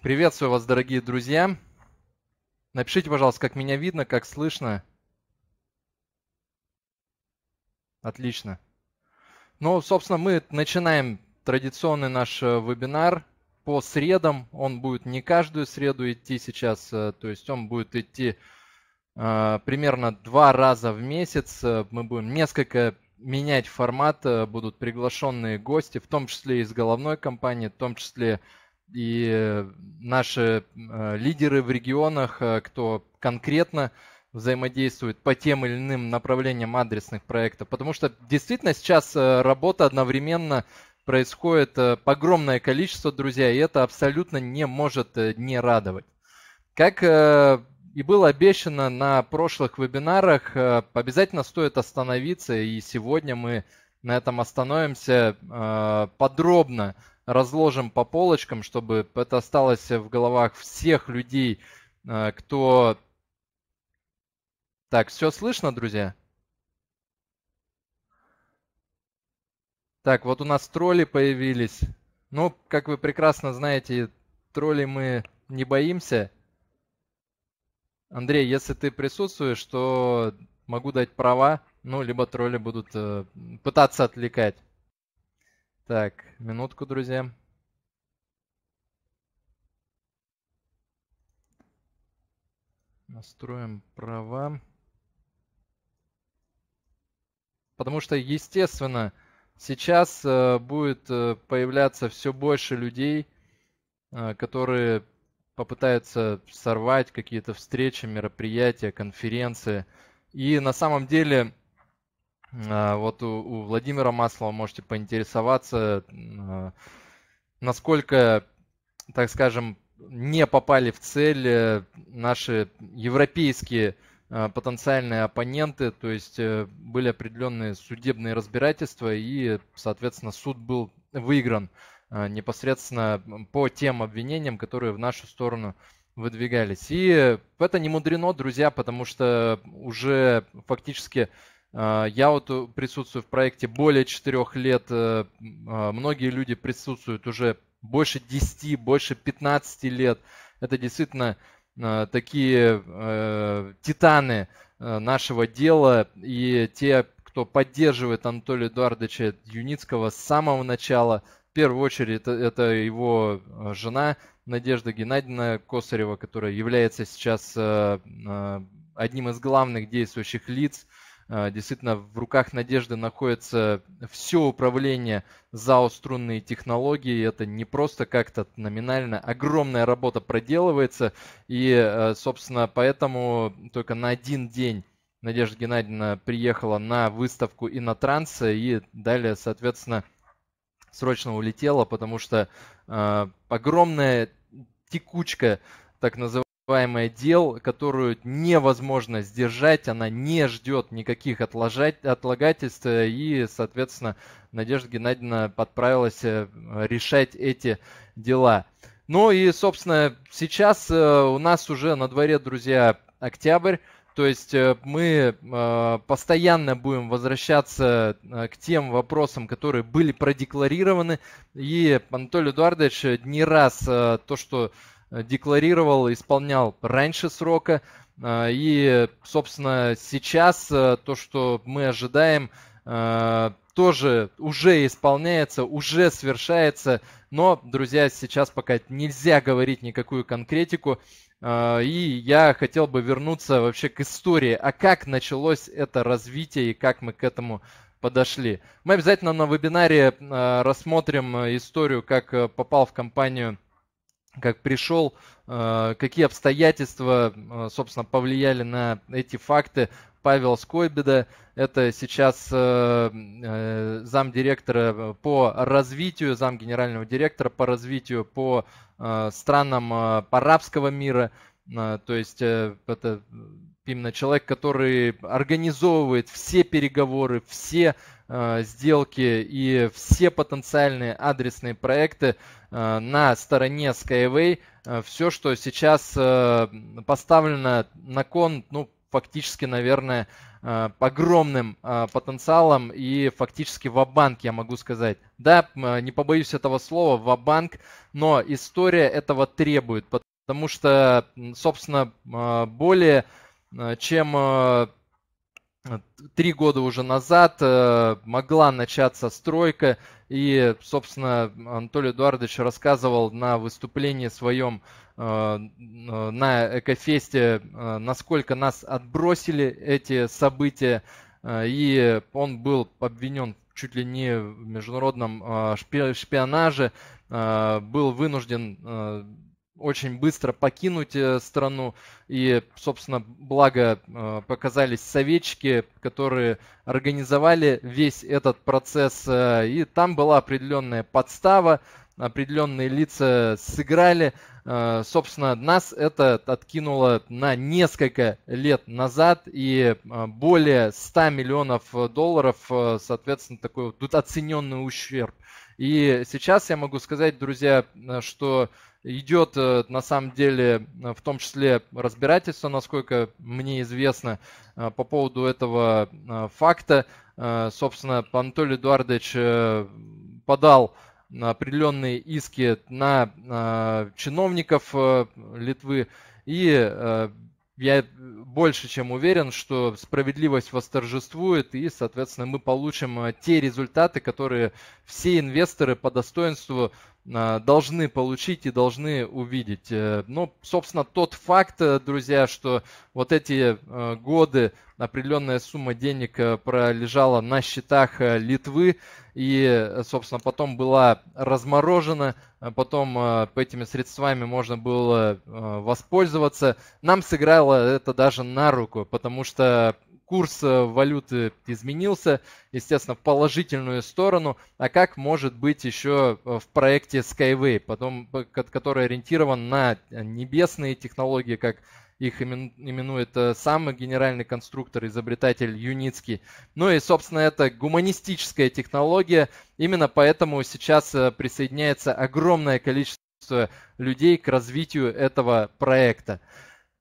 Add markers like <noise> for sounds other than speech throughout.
Приветствую вас, дорогие друзья. Напишите, пожалуйста, как меня видно, как слышно. Отлично. Ну, собственно, мы начинаем традиционный наш э, вебинар по средам. Он будет не каждую среду идти сейчас, э, то есть он будет идти э, примерно два раза в месяц. Мы будем несколько менять формат, будут приглашенные гости, в том числе из головной компании, в том числе из и э, наши э, лидеры в регионах, э, кто конкретно взаимодействует по тем или иным направлениям адресных проектов. Потому что действительно сейчас работа одновременно происходит огромное количество, друзья, и это абсолютно не может не радовать. Как и было обещано на прошлых вебинарах, обязательно стоит остановиться, и сегодня мы на этом остановимся подробно разложим по полочкам, чтобы это осталось в головах всех людей, э, кто... Так, все слышно, друзья? Так, вот у нас тролли появились. Ну, как вы прекрасно знаете, тролли мы не боимся. Андрей, если ты присутствуешь, то могу дать права, ну, либо тролли будут э, пытаться отвлекать. Так, минутку, друзья. Настроим права. Потому что, естественно, сейчас э, будет э, появляться все больше людей, э, которые попытаются сорвать какие-то встречи, мероприятия, конференции. И на самом деле а, вот у, у Владимира Маслова можете поинтересоваться, а, насколько, так скажем, не попали в цель э, наши европейские а, потенциальные оппоненты, то есть э, были определенные судебные разбирательства и, соответственно, суд был выигран непосредственно по тем обвинениям, которые в нашу сторону выдвигались. И э, это не мудрено, друзья, потому что уже фактически а, я вот э, присутствую в проекте более 4 лет. Э, а, многие люди присутствуют уже больше 10, больше 15 лет. Это действительно э, такие титаны нашего дела и те, кто поддерживает Анатолия Эдуардовича Юницкого с самого начала. В первую очередь это, это его жена Надежда Геннадьевна Косарева, которая является сейчас одним из главных действующих лиц а, действительно, в руках Надежды находится все управление ЗАО «Струнные технологии». Это не просто как-то номинально. Огромная работа проделывается. И, а, собственно, поэтому только на один день Надежда Геннадьевна приехала на выставку и на иностранца и далее, соответственно, срочно улетела, потому что э, огромная текучка так называемая называемая дел, которую невозможно сдержать, она не ждет никаких отложать, отлагательств, и, соответственно, Надежда Геннадьевна подправилась э, решать эти дела. Ну и, собственно, сейчас э, у нас уже на дворе, друзья, октябрь, то есть э, мы постоянно будем возвращаться к тем вопросам, которые были продекларированы. И Анатолий Эдуардович не раз то, что Э, декларировал, исполнял раньше срока. Э, и, собственно, сейчас э, то, что мы ожидаем, тоже уже исполняется, уже совершается. Но, друзья, сейчас пока нельзя говорить никакую конкретику. И я хотел бы вернуться вообще к истории, а как началось это развитие и как мы к этому подошли. Мы обязательно на вебинаре рассмотрим историю, как попал в компанию как пришел, э, какие обстоятельства, э, собственно, повлияли на эти факты. Павел Скойбеда, это сейчас э, замдиректора по развитию, зам генерального директора по развитию по странам арабского мира, то есть это именно человек, который организовывает все переговоры, все э, сделки и все потенциальные адресные проекты э, на стороне Skyway. Э, все, что сейчас э, поставлено на кон, ну, фактически, наверное, э, огромным э, потенциалом и фактически банк, я могу сказать. Да, э, не побоюсь этого слова, банк, но история этого требует, потому что, собственно, более Э, чем э, три года уже назад э, могла начаться стройка. И, собственно, Анатолий Эдуардович рассказывал на выступлении своем на Экофесте, насколько нас отбросили эти события. И он был обвинен чуть ли не в международном шпионаже, был вынужден очень быстро покинуть э, страну. И, собственно, благо э, показались советчики, которые организовали весь этот процесс. Э, и там была определенная подстава, определенные лица сыграли. Собственно, нас это откинуло на несколько лет назад, и более 100 миллионов долларов, соответственно, такой вот тут оцененный ущерб. И сейчас я могу сказать, друзья, что Идет, э, на самом деле, э, в том числе разбирательство, насколько мне известно, э, по поводу этого факта. Собственно, Анатолий Эдуардович подал определенные иски на чиновников Литвы. И я э, больше чем уверен, что справедливость восторжествует, и, соответственно, мы получим э, те результаты, которые все инвесторы по достоинству э, должны получить и должны увидеть. Но, ну, собственно, тот факт, друзья, что вот эти годы определенная сумма денег пролежала на счетах Литвы и, собственно, потом была разморожена – а потом э, этими средствами можно было э, воспользоваться. Нам сыграло это даже на руку, потому что курс э, валюты изменился, естественно, в положительную сторону. А как может быть еще в проекте Skyway, потом, который ориентирован на небесные технологии, как их именует э, самый генеральный конструктор, изобретатель Юницкий. Ну и, собственно, это гуманистическая технология. Именно поэтому сейчас э, присоединяется огромное количество людей к развитию этого проекта.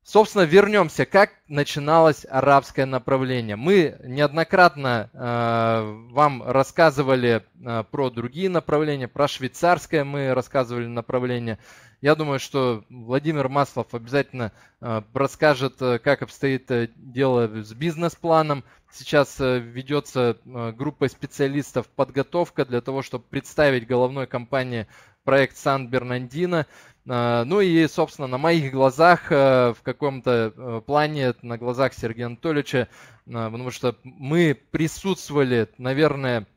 Собственно, вернемся, как начиналось арабское направление. Мы неоднократно э, вам рассказывали э, про другие направления, про швейцарское мы рассказывали направление. Я думаю, что Владимир Маслов обязательно э, расскажет, э, как обстоит э, дело с бизнес-планом. Сейчас ведется группа специалистов подготовка для того, чтобы представить головной компании проект Сан-Бернандино. Ну и, собственно, на моих глазах в каком-то плане, на глазах Сергея Анатольевича, потому что мы присутствовали, наверное,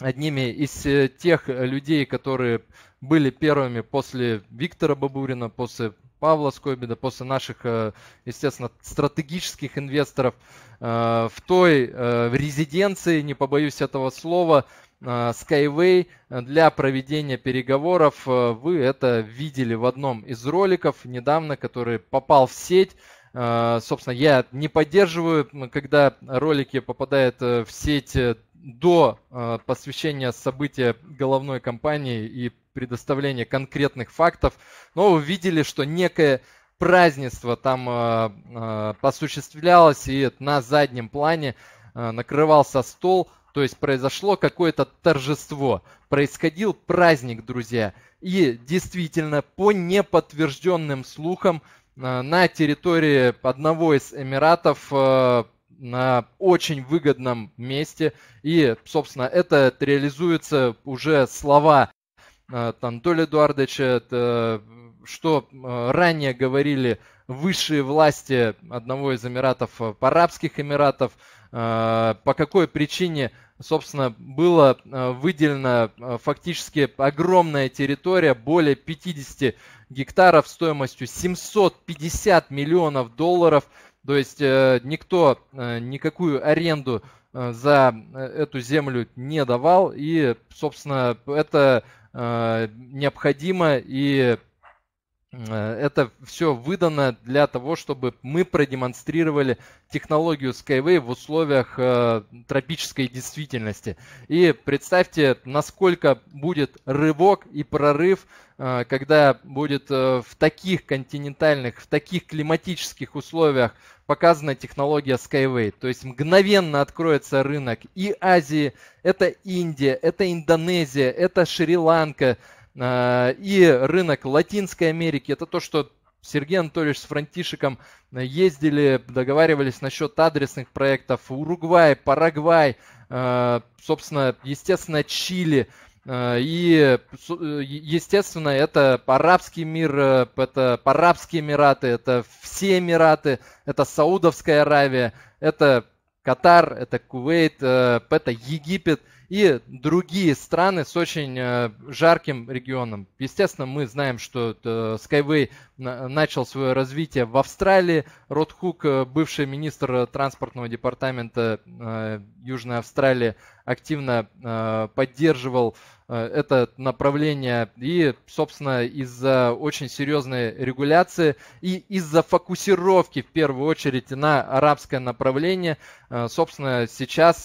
одними из э, тех э, людей, которые были первыми после Виктора Бабурина, после Павла Скобида, после наших, э, естественно, стратегических инвесторов в той в резиденции, не побоюсь этого слова, Skyway для проведения переговоров. Вы это видели в одном из роликов недавно, который попал в сеть. А, собственно, я не поддерживаю, когда ролики попадают э, в сеть до а, посвящения события головной кампании и предоставления конкретных фактов, но вы видели, что некое празднество там э, а, осуществлялось, и на заднем плане накрывался стол, то есть произошло какое-то торжество, происходил праздник, друзья. И действительно, по неподтвержденным слухам, Э, на территории одного из Эмиратов э, на очень выгодном месте. И, собственно, это реализуется уже слова э, Анатолия Эдуардовича, что ранее говорили высшие власти одного из Эмиратов, Арабских Эмиратов, а, по какой причине, собственно, было а, выделена фактически огромная территория, более 50 гектаров стоимостью 750 миллионов долларов. То есть э, никто э, никакую аренду э, за эту землю не давал. И, собственно, это необходимо и Э, это все выдано для того, чтобы мы продемонстрировали технологию Skyway в условиях э, тропической действительности. И представьте, насколько будет рывок и прорыв, э, когда будет э, в таких континентальных, в таких климатических условиях показана технология Skyway. То есть мгновенно откроется рынок и Азии, это Индия, это Индонезия, это Шри-Ланка, Э, и рынок Латинской Америки, это то, что Сергей Анатольевич с Франтишиком э, ездили, договаривались насчет адресных проектов. Уругвай, Парагвай, э, собственно, естественно, Чили. И, естественно, это арабский мир, это арабские Эмираты, это все Эмираты, это Саудовская Аравия, это Катар, это Кувейт, это Египет – и другие страны с очень э, жарким регионом. Естественно, мы знаем, что э, Skyway начал свое развитие в Австралии. Род Хук, э, бывший министр транспортного департамента Южной Австралии, активно поддерживал это направление. И, собственно, из-за очень серьезной регуляции и из-за фокусировки, в первую очередь, на арабское направление, собственно, сейчас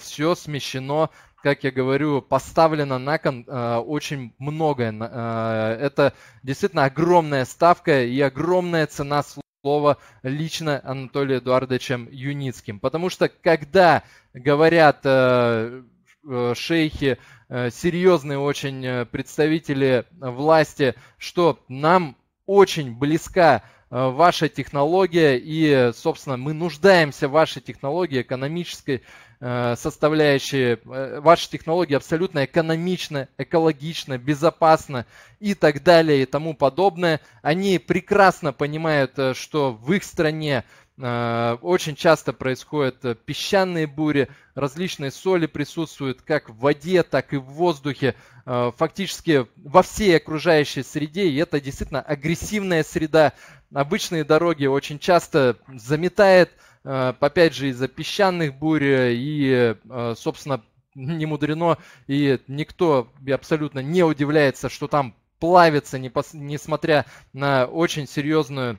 все смещено как я говорю, поставлено на кон э, очень многое. Э, это действительно огромная ставка и огромная цена слова лично Анатолия Эдуардовича Юницким. Потому что когда говорят э, э шейхи, э, серьезные очень э, представители власти, что нам очень близка Э, ваша технология, и, собственно, мы нуждаемся в вашей технологии, экономической э, составляющей. Э, ваша технология абсолютно экономична, экологична, безопасна и так далее и тому подобное. Они прекрасно понимают, что в их стране Э, очень часто происходят э, песчаные бури, различные соли присутствуют как в воде, так и в воздухе, э, фактически во всей окружающей среде, и это действительно агрессивная среда. Обычные дороги очень часто заметает, опять же, из-за песчаных бурь и, собственно, не мудрено, и никто абсолютно не удивляется, что там плавится, несмотря на очень серьезную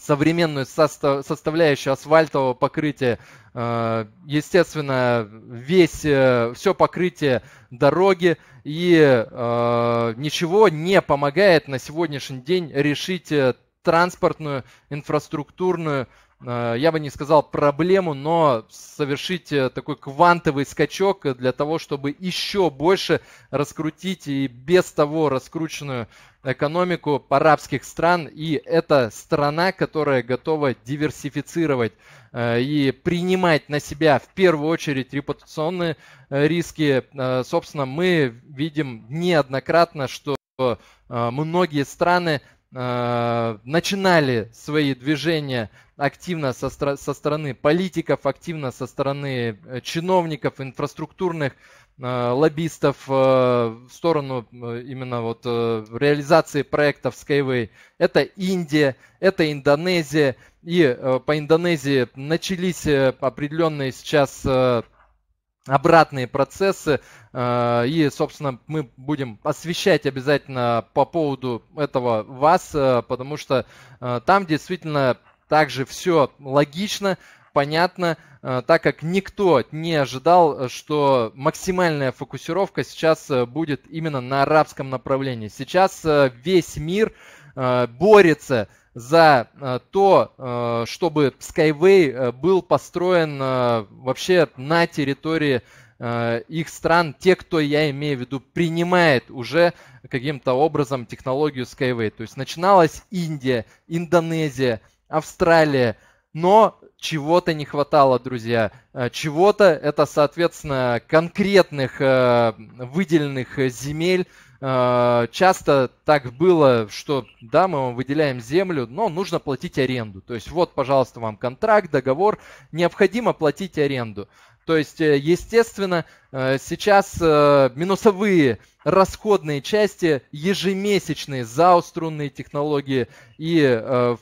современную составляющую асфальтового покрытия. Э, естественно, весь, э, все покрытие дороги и э, ничего не помогает на сегодняшний день решить транспортную, инфраструктурную Э, я бы не сказал проблему, но совершить э, такой квантовый скачок э, для того, чтобы еще больше раскрутить и без того раскрученную экономику арабских стран. И это страна, которая готова диверсифицировать и принимать на себя в первую очередь репутационные риски. Собственно, мы видим неоднократно, что многие страны начинали свои движения активно со, со стороны политиков, активно со стороны э, чиновников, инфраструктурных э, лоббистов э, в сторону именно вот реализации проектов Skyway. Это Индия, это Индонезия. И по Индонезии начались определенные сейчас обратные процессы. И, собственно, мы будем освещать обязательно по поводу этого вас, потому что там действительно также все логично, понятно, э, так как никто не ожидал, э, что максимальная фокусировка сейчас э, будет именно на арабском направлении. Сейчас весь мир борется за то, чтобы Skyway был построен вообще на территории их стран, те, кто, я имею в виду, принимает уже каким-то образом технологию Skyway. То есть начиналась Индия, Индонезия, Австралия. Но чего-то не хватало, друзья. Э, чего-то это, соответственно, конкретных э, выделенных земель. Э, часто так было, что да, мы вам выделяем землю, но нужно платить аренду. То есть вот, пожалуйста, вам контракт, договор, необходимо платить аренду. То есть, э, естественно, э, сейчас э, минусовые расходные части ежемесячные за струнные технологии и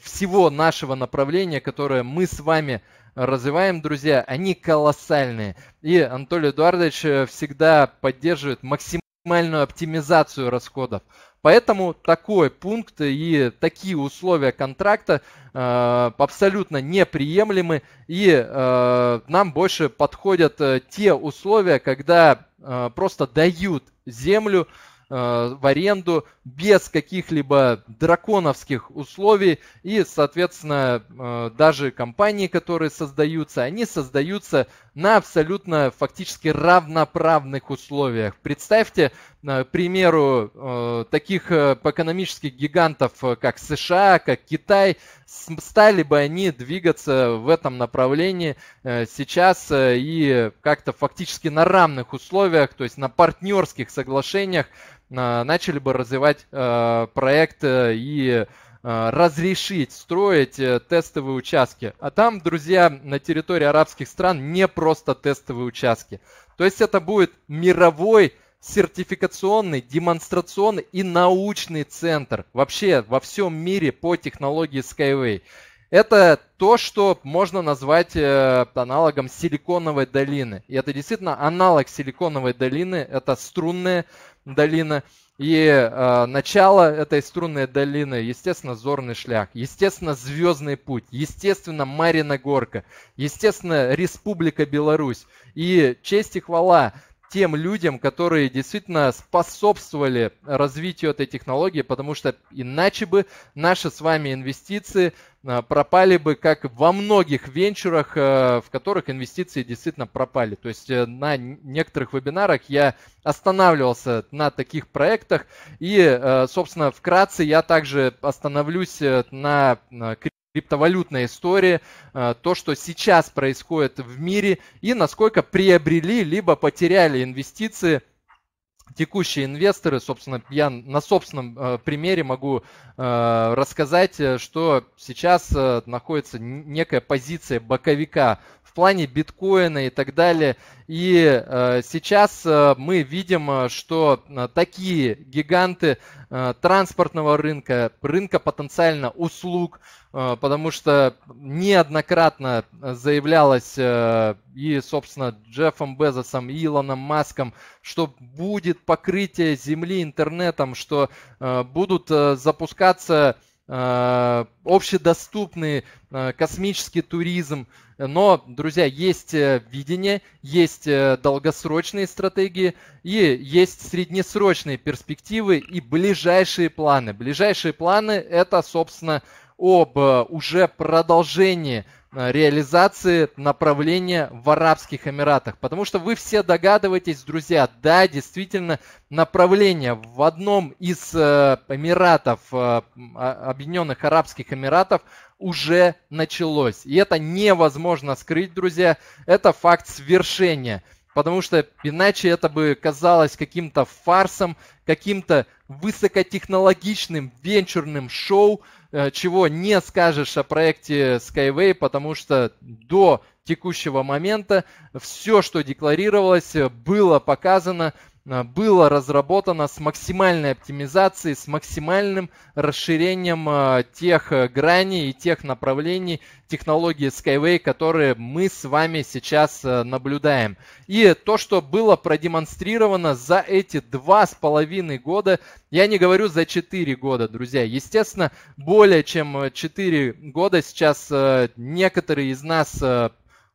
всего нашего направления, которое мы с вами развиваем, друзья, они колоссальные. И Анатолий Эдуардович всегда поддерживает максимальную оптимизацию расходов. Поэтому такой пункт и такие условия контракта э, абсолютно неприемлемы. И э, нам больше подходят э, те условия, когда э, просто дают землю Э, в аренду без каких-либо драконовских условий. И, соответственно, э, даже компании, которые создаются, они создаются на абсолютно фактически равноправных условиях. Представьте, э, к примеру, таких экономических гигантов, как США, как Китай, стали бы они двигаться в этом направлении сейчас и как-то фактически на равных условиях, то есть на партнерских соглашениях Э, начали бы развивать э, проект э, и разрешить строить тестовые участки. А там, друзья, на территории арабских стран не просто тестовые участки. То есть это будет мировой сертификационный, демонстрационный и научный центр вообще во всем мире по технологии Skyway. Это то, что можно назвать аналогом Силиконовой долины. И это действительно аналог Силиконовой долины. Это струнные долина. И э, начало этой струнной долины, естественно, Зорный шлях, естественно, Звездный путь, естественно, Марина Горка, естественно, Республика Беларусь. И честь и хвала тем людям, которые действительно способствовали развитию этой технологии, потому что иначе бы наши с вами инвестиции э, пропали бы, как во многих венчурах, э, в которых инвестиции действительно пропали. То есть э, на некоторых вебинарах я останавливался на таких проектах. И, собственно, вкратце я также остановлюсь на криптовалютная история, э, то, что сейчас происходит в мире и насколько приобрели либо потеряли инвестиции текущие инвесторы. Собственно, я на собственном э, примере могу э, рассказать, что сейчас находится некая позиция боковика в плане биткоина и так далее. И э, сейчас э, мы видим, э, что такие гиганты транспортного рынка, рынка потенциально услуг, потому что неоднократно заявлялось и, собственно, Джеффом Безосом, и Илоном Маском, что будет покрытие Земли интернетом, что будут запускаться общедоступный космический туризм, но, друзья, есть э, видение, есть э, долгосрочные стратегии и есть среднесрочные перспективы и ближайшие планы. Ближайшие планы это, собственно, об э, уже продолжении Э, реализации направления в Арабских Эмиратах. Потому что вы все догадываетесь, друзья, да, действительно, направление в одном из э, Эмиратов, э, а, Объединенных Арабских Эмиратов, уже началось. И это невозможно скрыть, друзья, это факт свершения. Потому что иначе это бы казалось каким-то фарсом, каким-то высокотехнологичным венчурным шоу, Э, чего не скажешь о проекте Skyway, потому что до текущего момента все, что декларировалось, было показано а, было разработано с максимальной оптимизацией, с максимальным расширением а, тех э, граней и тех направлений технологии Skyway, которые мы с вами сейчас э, наблюдаем. И то, что было продемонстрировано за эти два с половиной года, я не говорю за четыре года, друзья. Естественно, более чем э, четыре года сейчас некоторые из нас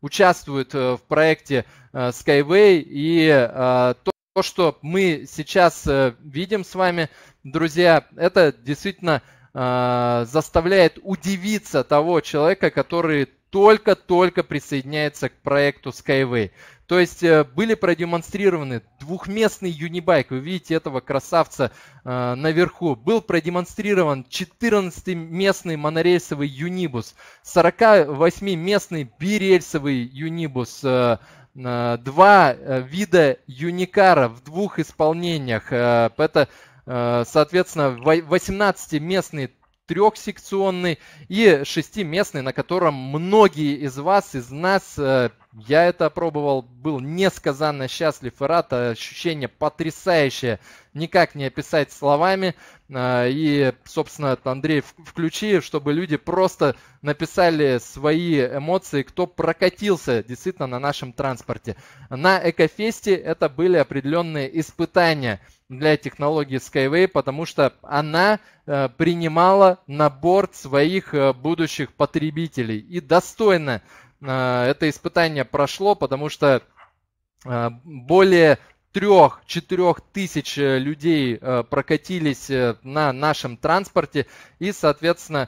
участвуют в проекте Skyway и то, то, что мы сейчас э, видим с вами, друзья, это действительно э, заставляет удивиться того человека, который только-только присоединяется к проекту Skyway. То есть э, были продемонстрированы двухместный юнибайк, вы видите этого красавца э, наверху. Был продемонстрирован 14-местный монорельсовый юнибус, 48-местный бирельсовый юнибус, э, Э, два э, вида юникара в двух исполнениях. Э, это, соответственно, 18-местный трехсекционный и шестиместный, на котором многие из вас, из нас, э, я это пробовал, был несказанно счастлив и рад, ощущение потрясающее, никак не описать словами. Э, и, собственно, Андрей, включи, чтобы люди просто написали свои эмоции, кто прокатился действительно на нашем транспорте. На Экофесте это были определенные испытания – для технологии Skyway, потому что она э, принимала на борт своих э, будущих потребителей. И достойно э, это испытание прошло, потому что более трех-четырех тысяч людей прокатились на нашем транспорте и, соответственно,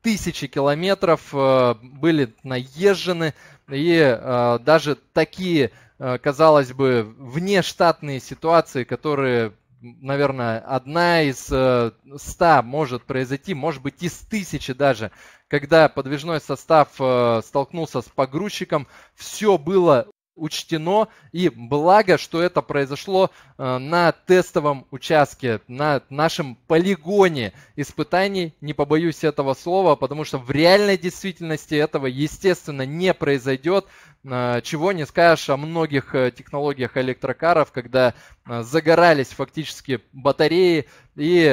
тысячи километров были наезжены и даже такие Э, казалось бы, внештатные ситуации, которые, наверное, одна из э, ста может произойти, может быть, из тысячи даже, когда подвижной состав э, столкнулся с погрузчиком, все было учтено. И благо, что это произошло э, на тестовом участке, на нашем полигоне испытаний, не побоюсь этого слова, потому что в реальной действительности этого, естественно, не произойдет. Э, чего не скажешь о многих э, технологиях электрокаров, когда загорались фактически батареи и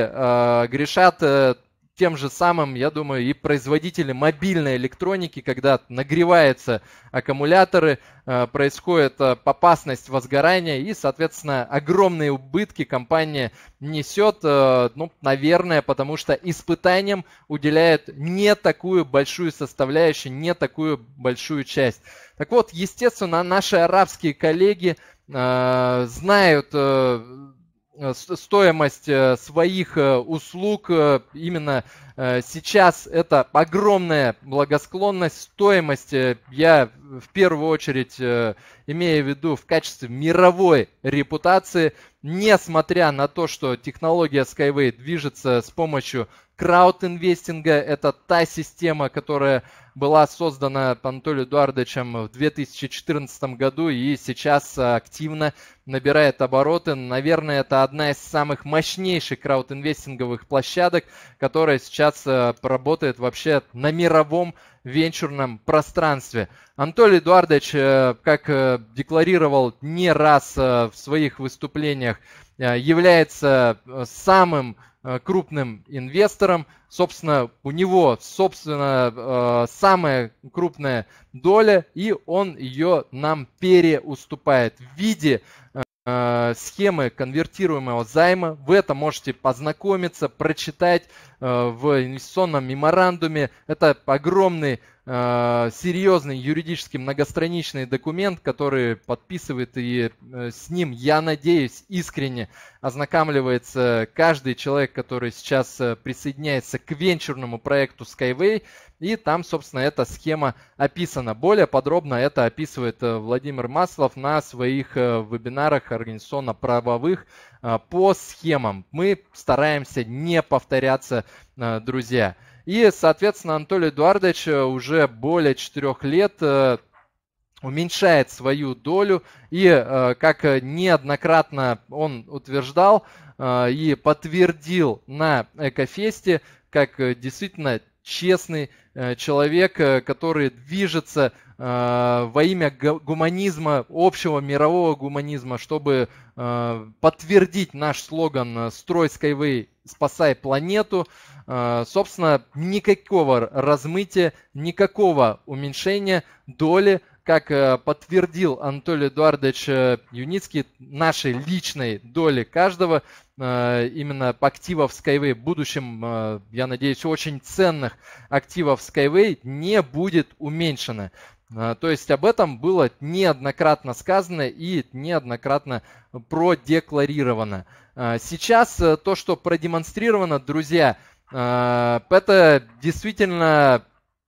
грешат тем же самым, я думаю, и производители мобильной электроники, когда нагреваются аккумуляторы, э, происходит попасность э, возгорания и, соответственно, огромные убытки компания несет, э, ну, наверное, потому что испытаниям уделяет не такую большую составляющую, не такую большую часть. Так вот, естественно, наши арабские коллеги знают Э, стоимость э, своих э, услуг именно Э, сейчас это огромная благосклонность, стоимость, э, я в первую очередь э, имею в виду в качестве мировой репутации, несмотря на то, что технология Skyway движется с помощью крауд-инвестинга, это та система, которая была создана Анатолием Эдуардовичем в 2014 году и сейчас активно набирает обороты. Наверное, это одна из самых мощнейших крауд-инвестинговых площадок, которая сейчас ассоциация работает вообще на мировом венчурном пространстве. Анатолий Эдуардович, э, как э, декларировал не раз э, в своих выступлениях, является самым крупным инвестором. Собственно, у него, собственно, самая крупная доля, и он ее нам переуступает в виде схемы конвертируемого займа. Вы это можете познакомиться, прочитать, Э, в инвестиционном меморандуме. Это огромный э, серьезный юридический многостраничный документ, который подписывает и э, с ним, я надеюсь, искренне ознакомливается каждый человек, который сейчас присоединяется к венчурному проекту Skyway. И там, собственно, эта схема описана. Более подробно это описывает Владимир Маслов на своих вебинарах организационно-правовых, а, по схемам. Мы стараемся не повторяться, а, друзья. И, соответственно, Анатолий Эдуардович э, уже более 4 лет э, уменьшает свою долю. И, э, как неоднократно он утверждал и подтвердил на Экофесте, как действительно честный Э, человек, э, который движется э, во имя гуманизма, общего мирового гуманизма, чтобы подтвердить наш слоган «Строй Skyway, спасай планету», собственно, никакого размытия, никакого уменьшения доли, как подтвердил Анатолий Эдуардович Юницкий, нашей личной доли каждого Э, именно активов Skyway в будущем, э, я надеюсь, очень ценных активов Skyway не будет уменьшено. Э, то есть об этом было неоднократно сказано и неоднократно продекларировано. Сейчас то, что продемонстрировано, друзья, это действительно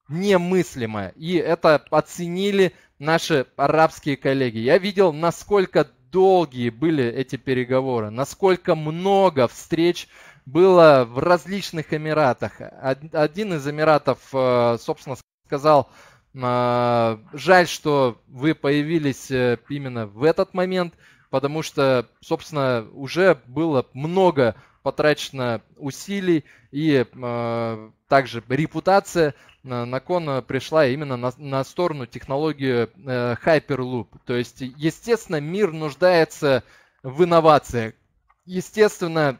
немыслимо. И это оценили наши арабские коллеги. Я видел, насколько долгие были эти переговоры, насколько много встреч было в различных Эмиратах. Один из Эмиратов, э, собственно, сказал, э, жаль, что вы появились э, именно в этот момент, потому что, собственно, уже было много потрачено усилий и э, также репутация э, на кон пришла именно на, на сторону технологии э, Hyperloop. То есть, естественно, мир нуждается в инновациях. Естественно,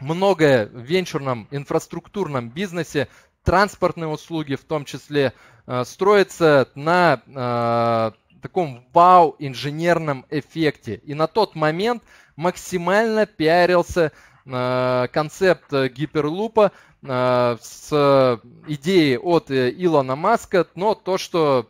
многое в венчурном инфраструктурном бизнесе, транспортные услуги в том числе, э, строится на э, таком вау-инженерном эффекте. И на тот момент максимально пиарился Э, концепт э, гиперлупа э, с идеей от Илона Маска, но то, что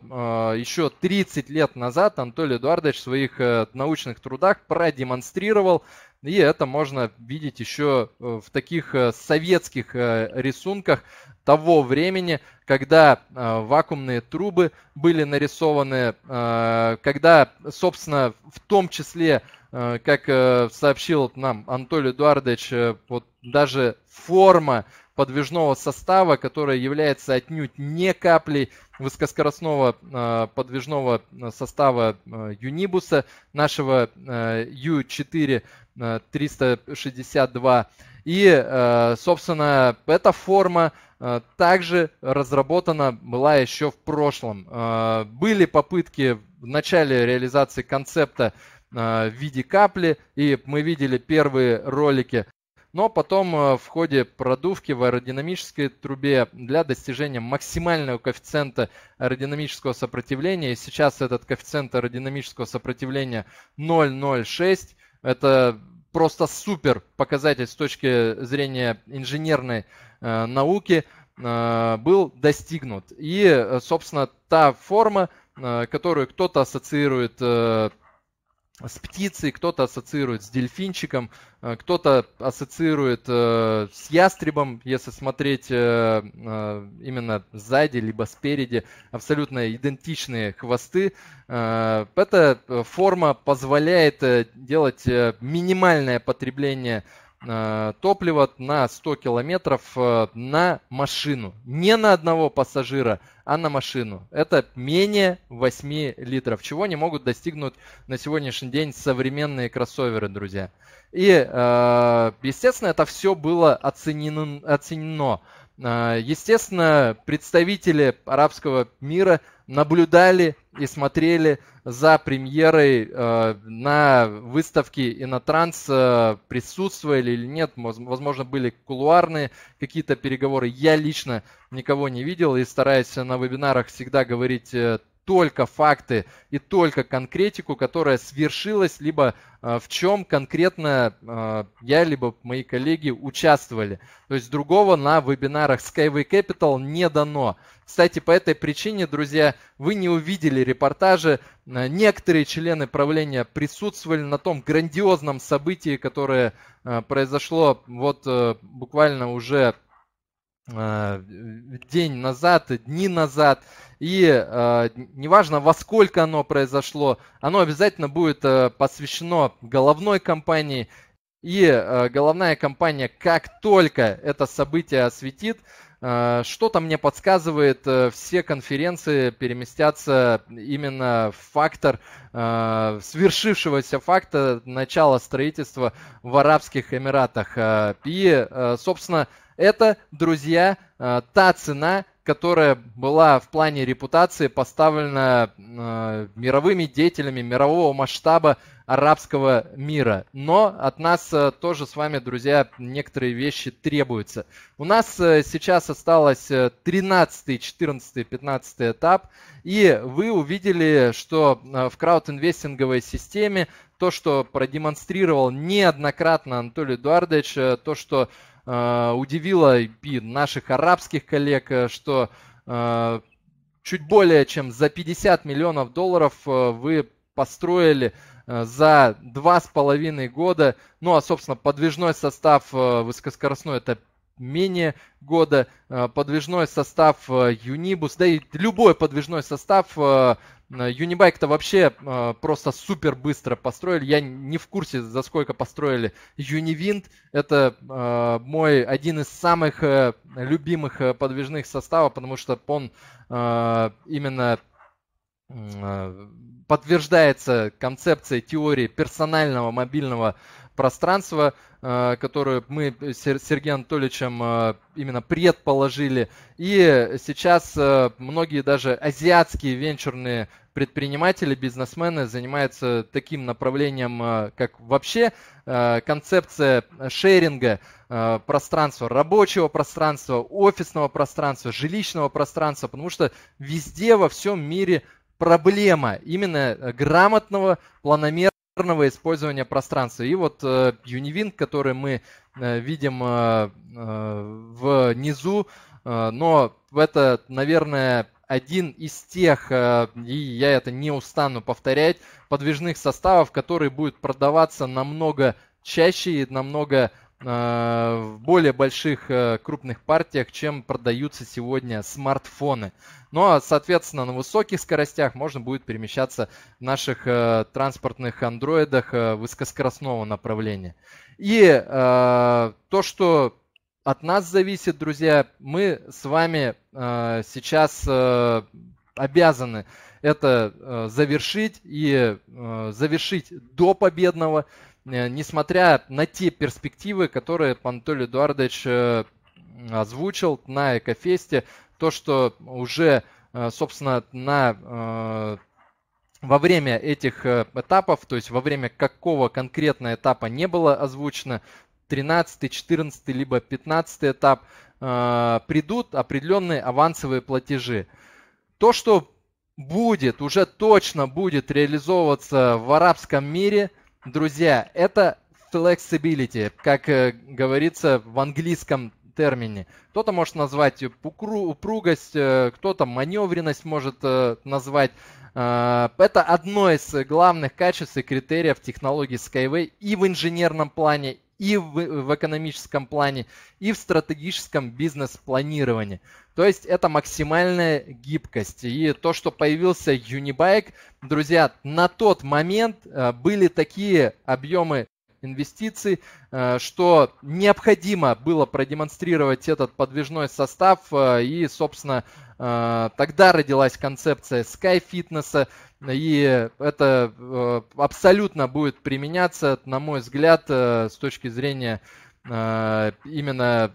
еще 30 лет назад Анатолий Эдуардович в своих научных трудах продемонстрировал, и это можно видеть еще в таких советских рисунках того времени, когда вакуумные трубы были нарисованы, когда, собственно, в том числе Э, как э, сообщил нам Анатолий Эдуардович, э, вот даже форма подвижного состава, которая является отнюдь не каплей высокоскоростного подвижного состава Юнибуса, нашего э, U4 362. И, собственно, эта форма также разработана была еще в прошлом. были попытки в начале реализации концепта Э, в виде капли, и мы видели первые ролики. Но потом э, в ходе продувки в аэродинамической трубе для достижения максимального коэффициента аэродинамического сопротивления, сейчас этот коэффициент аэродинамического сопротивления 0,06, это просто супер показатель с точки зрения инженерной э, науки, э, был достигнут. И, э, собственно, та форма, э, которую кто-то ассоциирует с птицей, кто-то ассоциирует с дельфинчиком, э, кто-то ассоциирует э, с ястребом, если смотреть э, именно сзади либо спереди, абсолютно идентичные хвосты. эта форма позволяет делать минимальное потребление Э, топлива на 100 километров э, на машину. Не на одного пассажира, а на машину. Это менее 8 литров, чего не могут достигнуть на сегодняшний день современные кроссоверы, друзья. И, э, естественно, это все было оценено. оценено. Естественно, представители арабского мира наблюдали и смотрели за премьерой э, на выставке и Инотранс, э, присутствовали или нет, возможно, были кулуарные какие-то переговоры. Я лично никого не видел и стараюсь на вебинарах всегда говорить э, только факты и только конкретику, которая свершилась, либо э, в чем конкретно э, я, либо мои коллеги участвовали. То есть другого на вебинарах Skyway Capital не дано. Кстати, по этой причине, друзья, вы не увидели репортажи. Э, некоторые члены правления присутствовали на том грандиозном событии, которое э, произошло вот э, буквально уже а, день назад, дни назад, и а, неважно во сколько оно произошло, оно обязательно будет э, посвящено головной кампании, и э, головная кампания, как только это событие осветит, э, что-то мне подсказывает, все конференции переместятся именно в фактор свершившегося факта начала строительства в Арабских Эмиратах. и, собственно, это, друзья, э, та цена, которая была в плане репутации поставлена э, мировыми деятелями мирового масштаба арабского мира. Но от нас э, тоже с вами, друзья, некоторые вещи требуются. У нас сейчас осталось 13, 14, 15 этап. И вы увидели, что э, в краудинвестинговой системе то, что продемонстрировал неоднократно Анатолий Эдуардович, то, что Э, удивило и наших арабских коллег, э, что э, чуть более чем за 50 миллионов долларов вы построили за два с половиной года. Ну, а, собственно, подвижной состав высокоскоростной – это менее года. Подвижной состав Юнибус, да и любой подвижной состав Э, Юнибайк-то вообще э, просто супер быстро построили. Я не в курсе, за сколько построили Юнивинт. Это э, мой один из самых э, любимых э, подвижных составов, потому что он э, именно э, подтверждается концепцией теории персонального мобильного пространства. Э, которую мы э, с Сергеем Анатольевичем э, именно предположили. И сейчас многие даже азиатские венчурные предприниматели, бизнесмены занимаются таким направлением, как вообще концепция шеринга пространства, рабочего пространства, офисного пространства, жилищного пространства, потому что везде во всем мире проблема именно грамотного, планомерного верного использования пространства. И вот э, Univin, который мы э, видим э, э, внизу, но это, наверное, один из тех, и я это не устану повторять, подвижных составов, который будет продаваться намного чаще и намного Э, в более больших э, крупных партиях, чем продаются сегодня смартфоны. Ну а, соответственно, на высоких скоростях можно будет перемещаться в наших э, транспортных андроидах высокоскоростного направления. И то, что от нас зависит, друзья, мы с вами сейчас обязаны это завершить и завершить до победного Э, несмотря на те перспективы, которые Анатолий Эдуардович э, озвучил на Экофесте, то, что уже, э, собственно, на во время этих этапов, то есть во время какого конкретно этапа не было озвучено, 13, 14, либо 15 этап, придут определенные авансовые платежи. То, что будет, уже точно будет реализовываться в арабском мире – Друзья, это flexibility, как э, говорится в английском термине. Кто-то может назвать упругость, э, кто-то маневренность может э, назвать. Это одно из главных качеств и критериев технологии Skyway и в инженерном плане, и в, в экономическом плане, и в стратегическом бизнес-планировании. То есть это максимальная гибкость. И то, что появился Unibike, друзья, на тот момент э, были такие объемы инвестиций, э, что необходимо было продемонстрировать этот подвижной состав э, и, собственно, э, Тогда родилась концепция Sky Fitness, и это абсолютно будет применяться, на мой взгляд, с точки зрения именно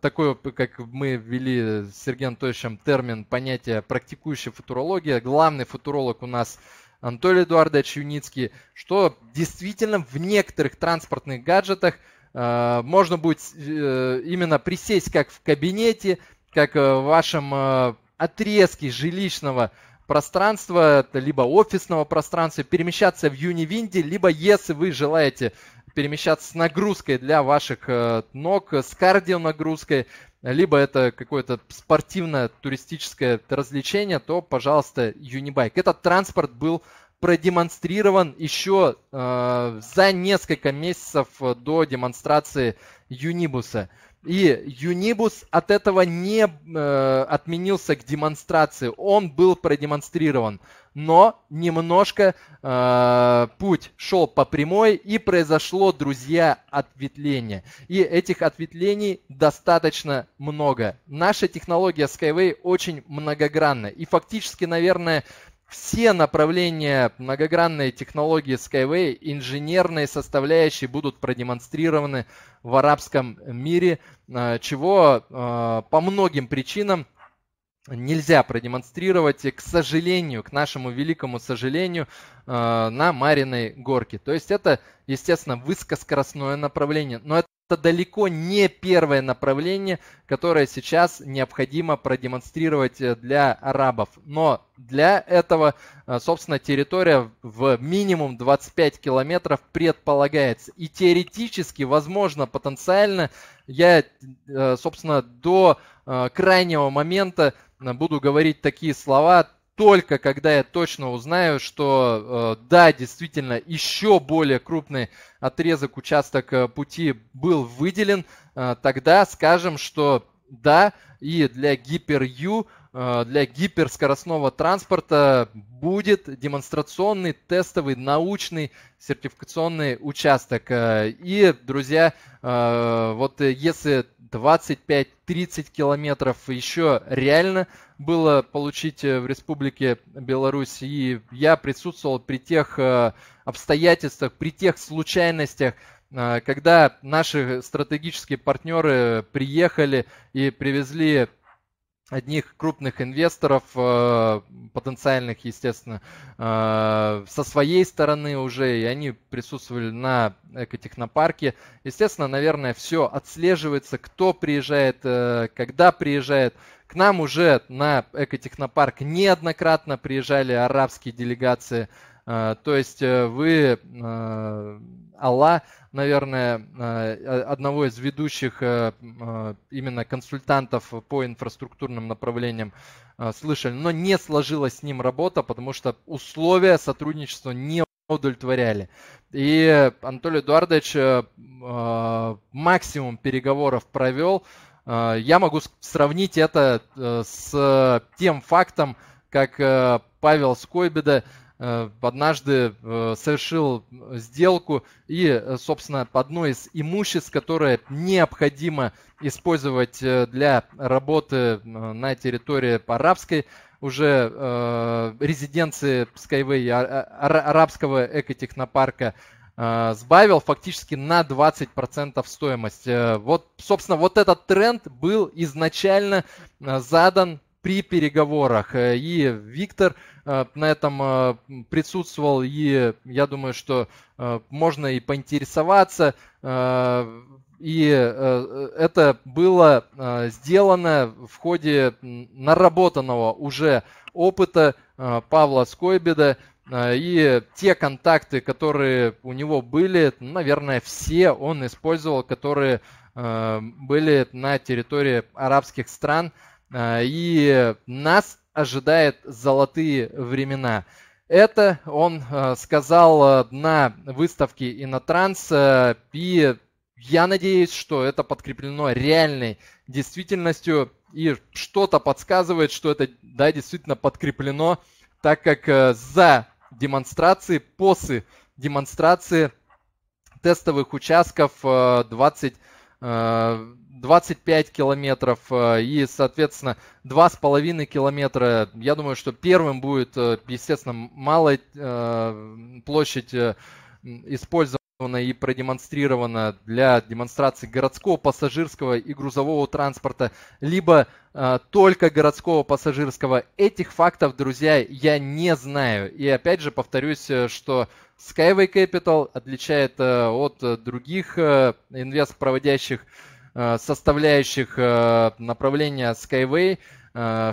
такой, как мы ввели с Сергеем Анатольевичем термин, понятие практикующая футурология. Главный футуролог у нас Анатолий Эдуардович Юницкий, что действительно в некоторых транспортных гаджетах э, можно будет э, именно присесть как в кабинете, как э, в вашем э, отрезке жилищного пространства, либо офисного пространства, перемещаться в Юнивинде, либо если вы желаете перемещаться с нагрузкой для ваших э, ног, с кардионагрузкой, либо это какое-то спортивное туристическое развлечение, то, пожалуйста, Юнибайк. Этот транспорт был продемонстрирован еще э, за несколько месяцев до демонстрации Юнибуса. И Юнибус от этого не э, отменился к демонстрации. Он был продемонстрирован. Но немножко э, путь шел по прямой и произошло, друзья, ответвление. И этих ответвлений достаточно много. Наша технология Skyway очень многогранна. И фактически, наверное, все направления многогранной технологии Skyway, инженерные составляющие будут продемонстрированы в арабском мире, э, чего э, по многим причинам нельзя продемонстрировать, э, к сожалению, к нашему великому сожалению, э, на Мариной горке. То есть это, естественно, высокоскоростное направление, но это это далеко не первое направление, которое сейчас необходимо продемонстрировать э, для арабов. Но для этого, собственно, территория в минимум 25 километров предполагается. И теоретически, возможно, потенциально, я, собственно, до крайнего момента буду говорить такие слова только когда я точно узнаю, что э, да, действительно, еще более крупный отрезок, участок э, пути был выделен, э, тогда скажем, что да, и для гиперю, ю для гиперскоростного транспорта будет демонстрационный, тестовый, научный, сертификационный участок. И, друзья, вот если 25-30 километров еще реально было получить э, в Республике Беларусь. И я присутствовал при тех э, обстоятельствах, при тех случайностях, э, когда наши стратегические партнеры приехали и привезли одних крупных инвесторов, э, потенциальных, естественно, э, со своей стороны уже, и они присутствовали на экотехнопарке. Естественно, наверное, все отслеживается, кто приезжает, э, когда приезжает. К нам уже на экотехнопарк неоднократно приезжали арабские делегации, а, то есть э, вы, а, Алла, наверное, а, одного из ведущих э, именно консультантов по инфраструктурным направлениям слышали, но не сложилась с ним работа, потому что условия сотрудничества не удовлетворяли. И Анатолий Эдуардович э, максимум переговоров провел. Я могу сравнить это с тем фактом, как Павел Скойбеда Э, однажды э, совершил сделку и, э, собственно, одно из имуществ, которое необходимо использовать для работы на территории арабской уже резиденции Skyway а, а, арабского экотехнопарка сбавил фактически на 20% стоимость. вот, собственно, вот этот тренд был изначально задан при переговорах. Э, и Виктор э, на этом э, присутствовал, и я думаю, что можно и поинтересоваться. И это было сделано в ходе наработанного уже опыта Павла Скойбеда. И те контакты, которые у него были, наверное, все он использовал, которые были на территории арабских стран – а, и нас ожидает золотые времена. Это он а, сказал а, на выставке Инотранс, и я надеюсь, что это подкреплено реальной действительностью, и что-то подсказывает, что это, да, действительно подкреплено, так как за демонстрации, после демонстрации тестовых участков 20 25 э, километров э, и, соответственно, 2,5 километра. Я думаю, что первым будет, э, естественно, малая площадь использована и продемонстрирована для демонстрации городского пассажирского и грузового транспорта, либо только городского пассажирского. Этих фактов, друзья, я не знаю. И опять же повторюсь, что Skyway Capital отличает э, от э, других э, инвест-проводящих составляющих направления Skyway,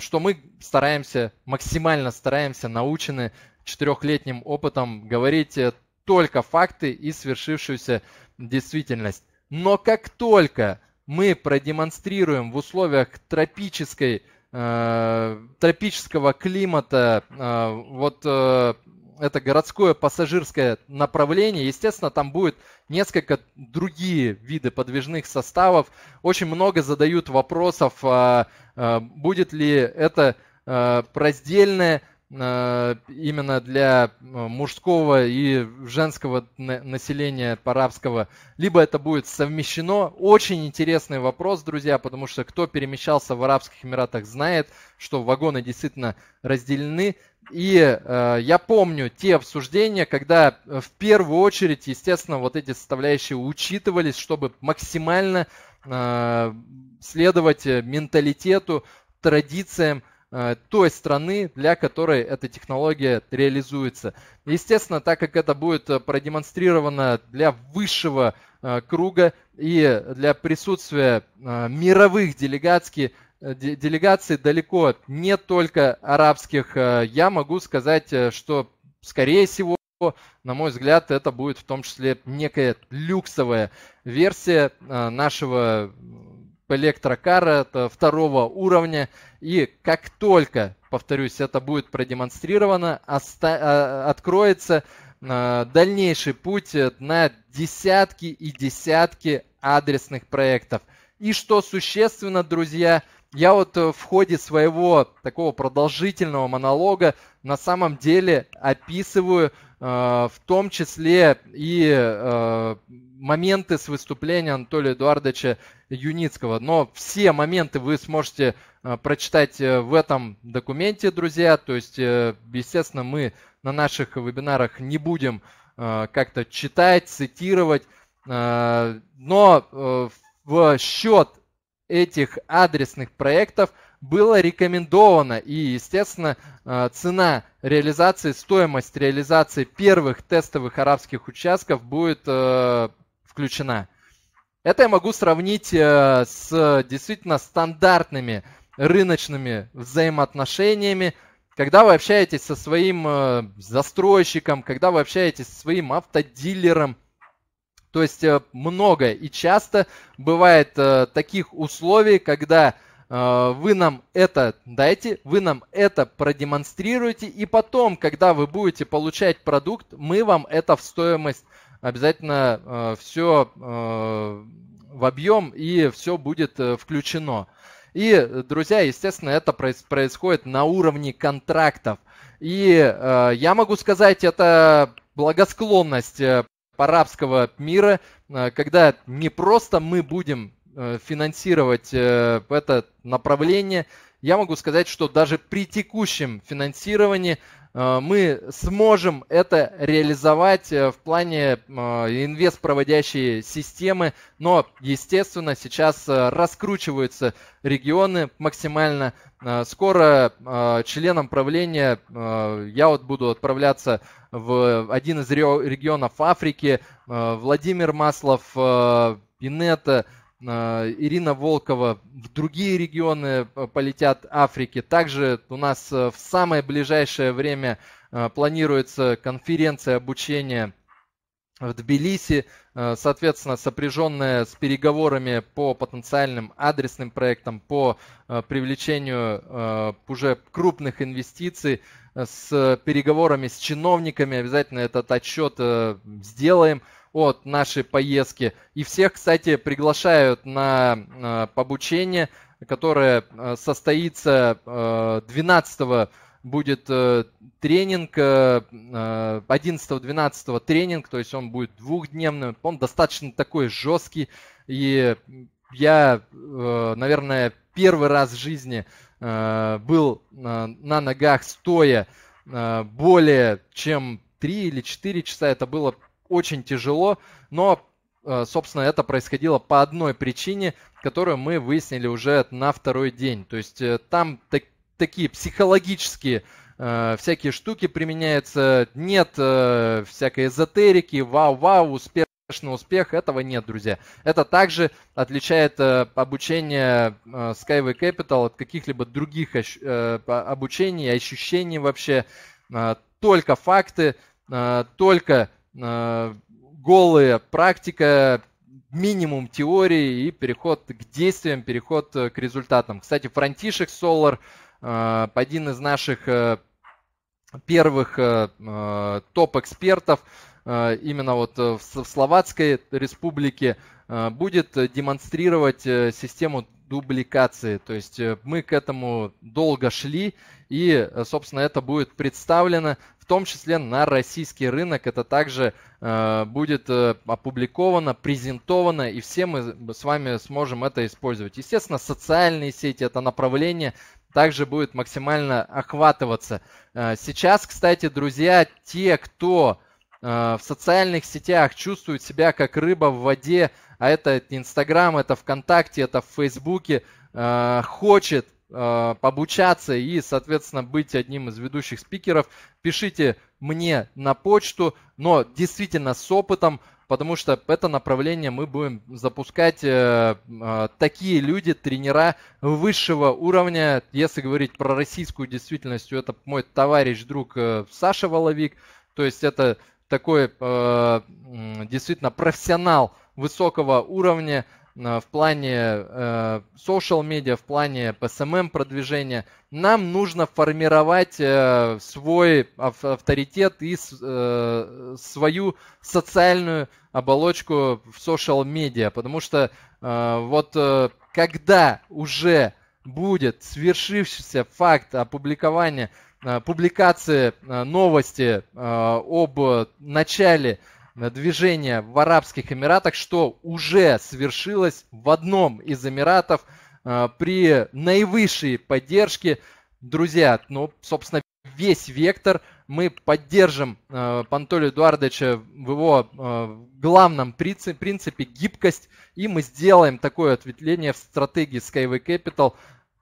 что мы стараемся, максимально стараемся, научены четырехлетним опытом говорить только факты и свершившуюся действительность. Но как только мы продемонстрируем в условиях тропической, э, тропического климата э, вот э, это городское пассажирское направление. Естественно, там будет несколько другие виды подвижных составов. Очень много задают вопросов, а, а, будет ли это а, раздельное Э, именно для э, мужского и женского населения арабского, либо это будет совмещено. Очень интересный вопрос, друзья, потому что кто перемещался в Арабских Эмиратах знает, что вагоны действительно разделены. И э, я помню те обсуждения, когда э, в первую очередь, естественно, вот эти составляющие учитывались, чтобы максимально э, следовать менталитету, традициям Э, той страны, для которой эта технология реализуется. Естественно, так как это будет э, продемонстрировано для высшего э, круга и для присутствия мировых делегаций, делегаций далеко не только арабских, я могу сказать, что скорее всего на мой взгляд, это будет в том числе некая люксовая версия нашего электрокара второго уровня. И как только, повторюсь, это будет продемонстрировано, оста- а, откроется а, дальнейший путь э, на десятки и десятки адресных проектов. И что существенно, друзья, я вот э, в ходе своего такого продолжительного монолога на самом деле описываю Э, в том числе и э, моменты с выступления Анатолия Эдуардовича Юницкого. Но все моменты вы сможете э, прочитать в этом документе, друзья. То есть, естественно, мы на наших вебинарах не будем как-то читать, цитировать. Но в счет этих адресных проектов – было рекомендовано. И, естественно, э, цена реализации, стоимость реализации первых тестовых арабских участков будет э, включена. Это я могу сравнить э, с действительно стандартными рыночными взаимоотношениями, когда вы общаетесь со своим застройщиком, когда вы общаетесь со своим автодилером, то есть много и часто бывает таких условий, когда Э, вы нам это дайте, вы нам это продемонстрируете, и потом, когда вы будете получать продукт, мы вам это в стоимость обязательно э, все э, в объем и все будет э, включено. И, друзья, естественно, это происходит на уровне контрактов. И э, я могу сказать, это благосклонность арабского э, мира, э, когда не просто мы будем Э, финансировать э, это направление. Я могу сказать, что даже при текущем финансировании э, мы сможем это реализовать в плане инвест системы, но, естественно, сейчас раскручиваются регионы максимально. Скоро членам правления я вот буду отправляться в один из регионов Африки. Владимир Маслов, Инета, а, Ирина Волкова в другие регионы э, полетят Африки. Также у нас э, в самое ближайшее время э, планируется конференция обучения в Тбилиси, соответственно, сопряженная с переговорами по потенциальным адресным проектам, по привлечению уже крупных инвестиций, с переговорами с чиновниками. Обязательно этот отчет сделаем – от нашей поездки. И всех, кстати, приглашают на э, обучение, которое э, состоится 12 э, го будет тренинг, 11-12 тренинг, то есть он будет двухдневным, он достаточно такой жесткий, и я, наверное, первый раз в жизни был на ногах стоя более чем 3 или 4 часа, это было очень тяжело, но, э, собственно, это происходило по одной причине, которую мы выяснили уже на второй день. То есть э, там так, такие психологические э, всякие штуки применяются, нет всякой эзотерики, вау-вау, успех успешный успех, этого нет, друзья. Это также отличает э, обучение э, Skyway Capital от каких-либо других э, обучений, ощущений вообще. Э, только факты, э, только Э, голые практика, минимум теории и переход к действиям, переход э, к результатам. Кстати, Франтишек Солар, э, один из наших первых топ-экспертов именно вот в Словацкой республике, будет демонстрировать систему дубликации. То есть мы к этому долго шли, и, собственно, это будет представлено том числе на российский рынок. Это также э, будет э, опубликовано, презентовано, и все мы с вами сможем это использовать. Естественно, социальные сети – это направление, также будет максимально охватываться. Э, сейчас, кстати, друзья, те, кто э, в социальных сетях чувствует себя как рыба в воде, а это Инстаграм, это ВКонтакте, это в Фейсбуке, э, хочет э, обучаться и, соответственно, быть одним из ведущих спикеров, пишите мне на почту, но действительно с опытом, потому что это направление мы будем запускать э, э, такие люди, тренера высшего уровня. Если говорить про российскую действительность, это мой товарищ, друг э, Саша Воловик, то есть это такой э, действительно профессионал высокого уровня, Э, в плане э, social media, в плане SMM продвижения, нам нужно формировать э, свой авторитет и э, свою социальную оболочку в social медиа, потому что вот когда уже будет свершившийся факт опубликования, публикации новости об начале движение в Арабских Эмиратах, что уже свершилось в одном из Эмиратов э, при наивысшей поддержке. Друзья, ну, собственно, весь вектор мы поддержим Пантоли э, Пантоля Эдуардовича в его э, главном принципе, принципе гибкость, и мы сделаем такое ответвление в стратегии Skyway Capital.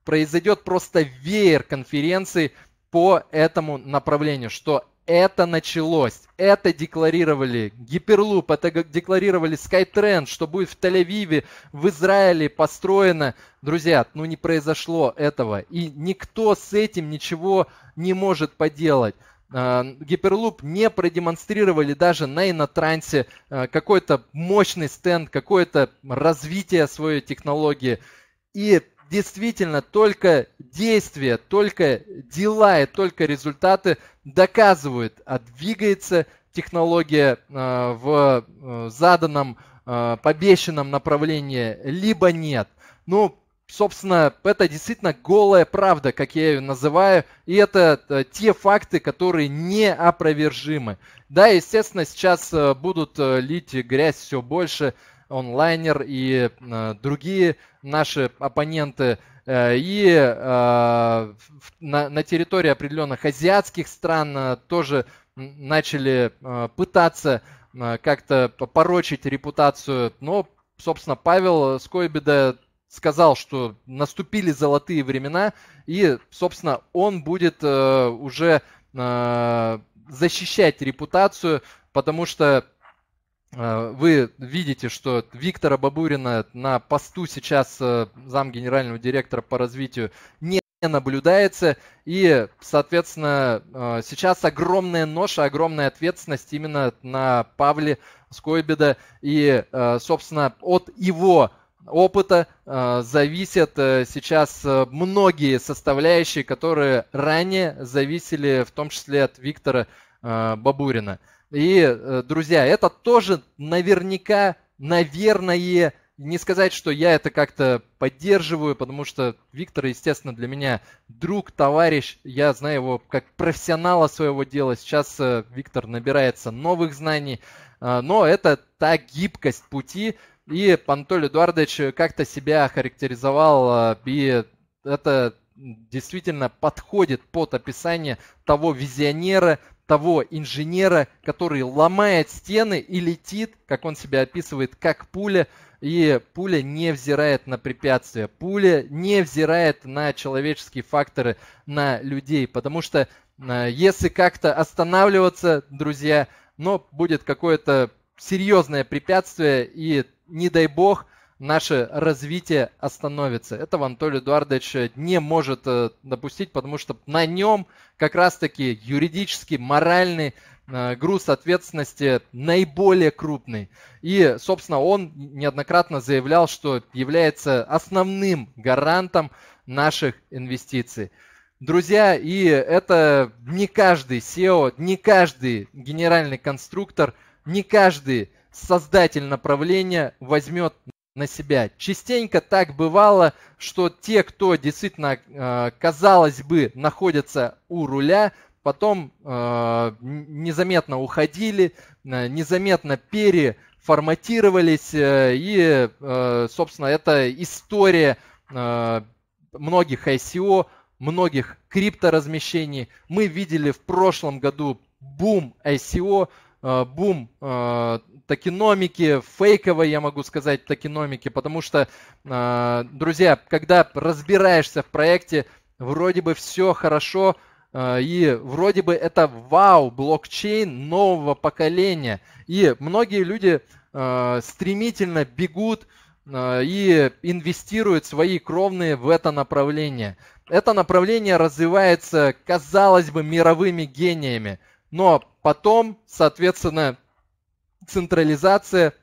Произойдет просто веер конференций по этому направлению, что это началось, это декларировали Гиперлуп, это декларировали Skytrend, что будет в Тель-Авиве, в Израиле построено. Друзья, ну не произошло этого, и никто с этим ничего не может поделать. А, Гиперлуп не продемонстрировали даже на инотрансе а, какой-то мощный стенд, какое-то развитие своей технологии. И действительно только действия, только дела и только результаты доказывают, а двигается технология э, в э, заданном, э, побещенном направлении, либо нет. Ну, собственно, это действительно голая правда, как я ее называю, и это те факты, которые неопровержимы. Да, естественно, сейчас будут лить грязь все больше онлайнер и э, другие наши оппоненты э, и э, на территории определенных азиатских стран тоже начали пытаться как-то порочить репутацию. Но, собственно, Павел Скойбеда сказал, что наступили золотые времена, и, собственно, он будет уже защищать репутацию, потому что Э, вы видите, что Виктора Бабурина на посту сейчас э, зам генерального директора по развитию не наблюдается. И, соответственно, э, сейчас огромная ноша, огромная ответственность именно на Павле Скойбеда. И, собственно, от его опыта зависят сейчас многие составляющие, которые ранее зависели в том числе от Виктора Бабурина. И, э, друзья, это тоже наверняка, наверное, не сказать, что я это как-то поддерживаю, потому что Виктор, естественно, для меня друг, товарищ. Я знаю его как профессионала своего дела. Сейчас э, Виктор набирается новых знаний. Э, но это та гибкость пути. И Пантоль Эдуардович как-то себя характеризовал. И это действительно подходит под описание того визионера, того инженера, который ломает стены и летит, как он себя описывает, как пуля, и пуля не взирает на препятствия, пуля не взирает на человеческие факторы, на людей, потому что э, если как-то останавливаться, друзья, но будет какое-то серьезное препятствие, и не дай бог, наше развитие остановится. Этого Анатолий Эдуардович не может э, допустить, потому что на нем как раз-таки юридический, моральный э, груз ответственности наиболее крупный. И, собственно, он неоднократно заявлял, что является основным гарантом наших инвестиций. Друзья, и это не каждый SEO, не каждый генеральный конструктор, не каждый создатель направления возьмет на себя. Частенько так бывало, что те, кто действительно, э, казалось бы, находятся у руля, потом э, незаметно уходили, э, незаметно переформатировались. И, собственно, это история многих ICO, многих крипторазмещений. Мы видели в прошлом году бум ICO, Э, бум э, токеномики, фейковой, я могу сказать, токеномики, потому что, э, друзья, когда разбираешься в проекте, вроде бы все хорошо, и вроде бы это вау, блокчейн нового поколения. И многие люди стремительно бегут и инвестируют свои кровные в это направление. Это направление развивается, казалось бы, мировыми гениями. Но Потом, соответственно, централизация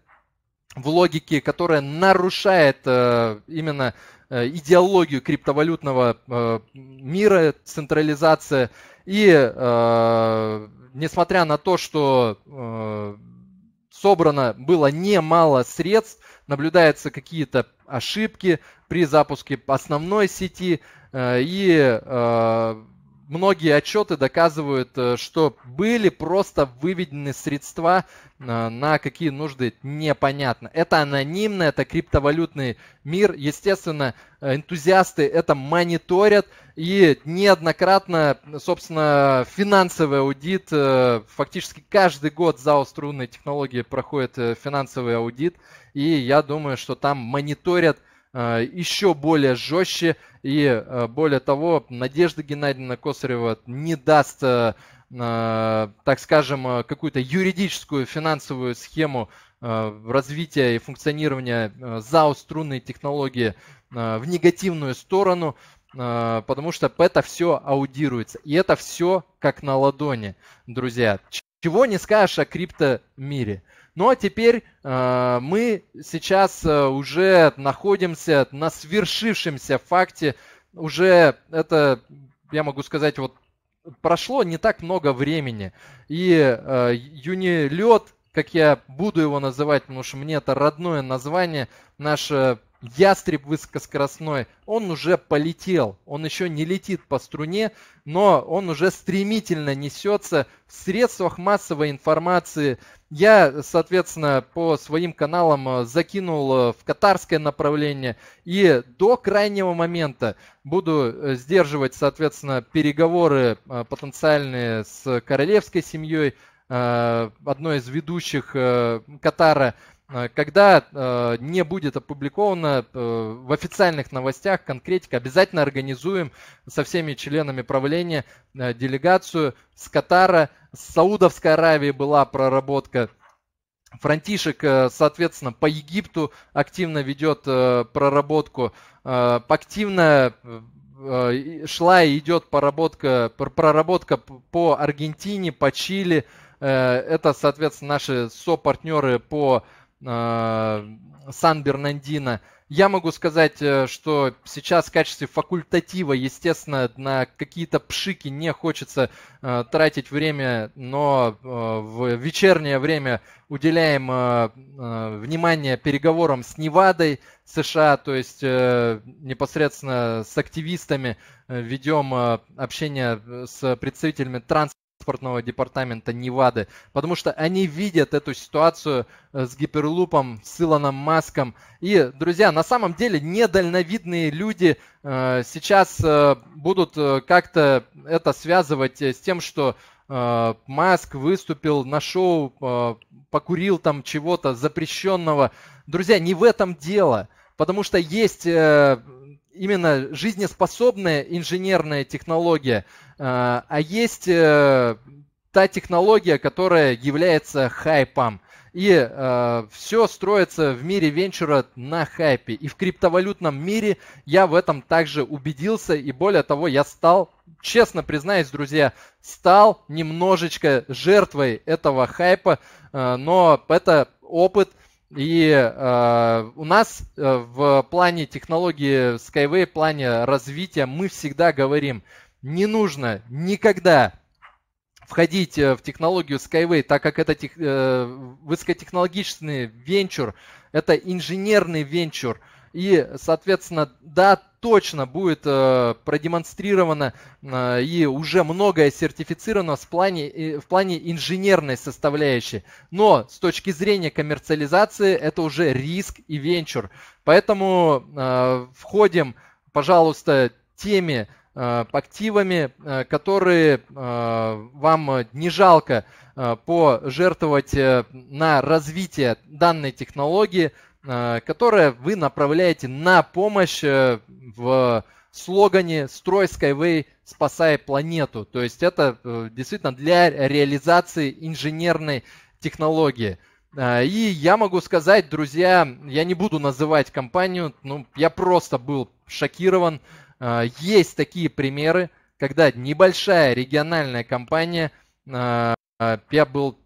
в логике, которая нарушает э, именно э, идеологию криптовалютного э, мира, централизация. И э, несмотря на то, что э, собрано было немало средств, наблюдаются какие-то ошибки при запуске основной сети э, и э, многие отчеты доказывают, э, что были просто выведены средства э, на какие нужды непонятно. Это анонимно, это криптовалютный мир. Естественно, э, энтузиасты это мониторят и неоднократно, собственно, финансовый аудит, фактически каждый год за струнной технологии проходит финансовый аудит. И я думаю, что там мониторят Э, еще более жестче. И э, более того, Надежда Геннадьевна Косарева не даст, э, так скажем, какую-то юридическую финансовую схему развития и функционирования ЗАО «Струнные технологии» в негативную сторону, потому что это все аудируется. И это все как на ладони, друзья. Чего не скажешь о крипто мире. Ну а теперь э, мы сейчас э, уже находимся на свершившемся факте. Уже это, я могу сказать, вот прошло не так много времени. И э, Юнилет, как я буду его называть, потому что мне это родное название, наша ястреб высокоскоростной, он уже полетел, он еще не летит по струне, но он уже стремительно несется в средствах массовой информации. Я, соответственно, по своим каналам э, закинул э, в катарское направление и до крайнего момента буду э, сдерживать, соответственно, переговоры потенциальные с королевской семьей, одной из ведущих Катара – Э, когда э, не будет опубликовано э, в официальных новостях конкретика, обязательно организуем со всеми членами правления э, делегацию с Катара, с Саудовской Аравии была проработка. Франтишек, э, соответственно, по Египту активно ведет э, проработку, активно шла и идет проработка, проработка по Аргентине, по Чили. Это, соответственно, наши сопартнеры по Э, Сан-Бернандино. Я могу сказать, э, что сейчас в качестве факультатива, естественно, на какие-то пшики не хочется э, тратить время, но э, в вечернее время уделяем э, э внимание переговорам с Невадой США, то есть непосредственно с активистами ведем общение с представителями транс транспортного департамента Невады, потому что они видят эту ситуацию э, с Гиперлупом, с Илоном Маском. И, друзья, на самом деле недальновидные люди э, сейчас э, будут как-то это связывать с тем, что Маск выступил на шоу, покурил там чего-то запрещенного. Друзья, не в этом дело, потому что есть именно жизнеспособная инженерная технология, э, а есть э, та технология, которая является хайпом. И э, все строится в мире венчура на хайпе. И в криптовалютном мире я в этом также убедился. И более того, я стал, честно признаюсь, друзья, стал немножечко жертвой этого хайпа. Э, но это опыт, и э, у нас э, в плане технологии Skyway, в плане развития мы всегда говорим, не нужно никогда входить э, в технологию Skyway, так как это тех, э, высокотехнологичный венчур, это инженерный венчур – и, соответственно, да, точно будет э, продемонстрировано э, и уже многое сертифицировано в плане, э, в плане инженерной составляющей. Но с точки зрения коммерциализации это уже риск и венчур. Поэтому э, входим, пожалуйста, теми э, активами, э, которые э, вам не жалко э, пожертвовать э, на развитие данной технологии – Э, которое вы направляете на помощь э, в слогане «Строй Skyway, спасай планету». То есть это э, действительно для реализации инженерной технологии. И я могу сказать, друзья, я не буду называть компанию, ну, я просто был шокирован. Есть такие примеры, когда небольшая региональная компания, я был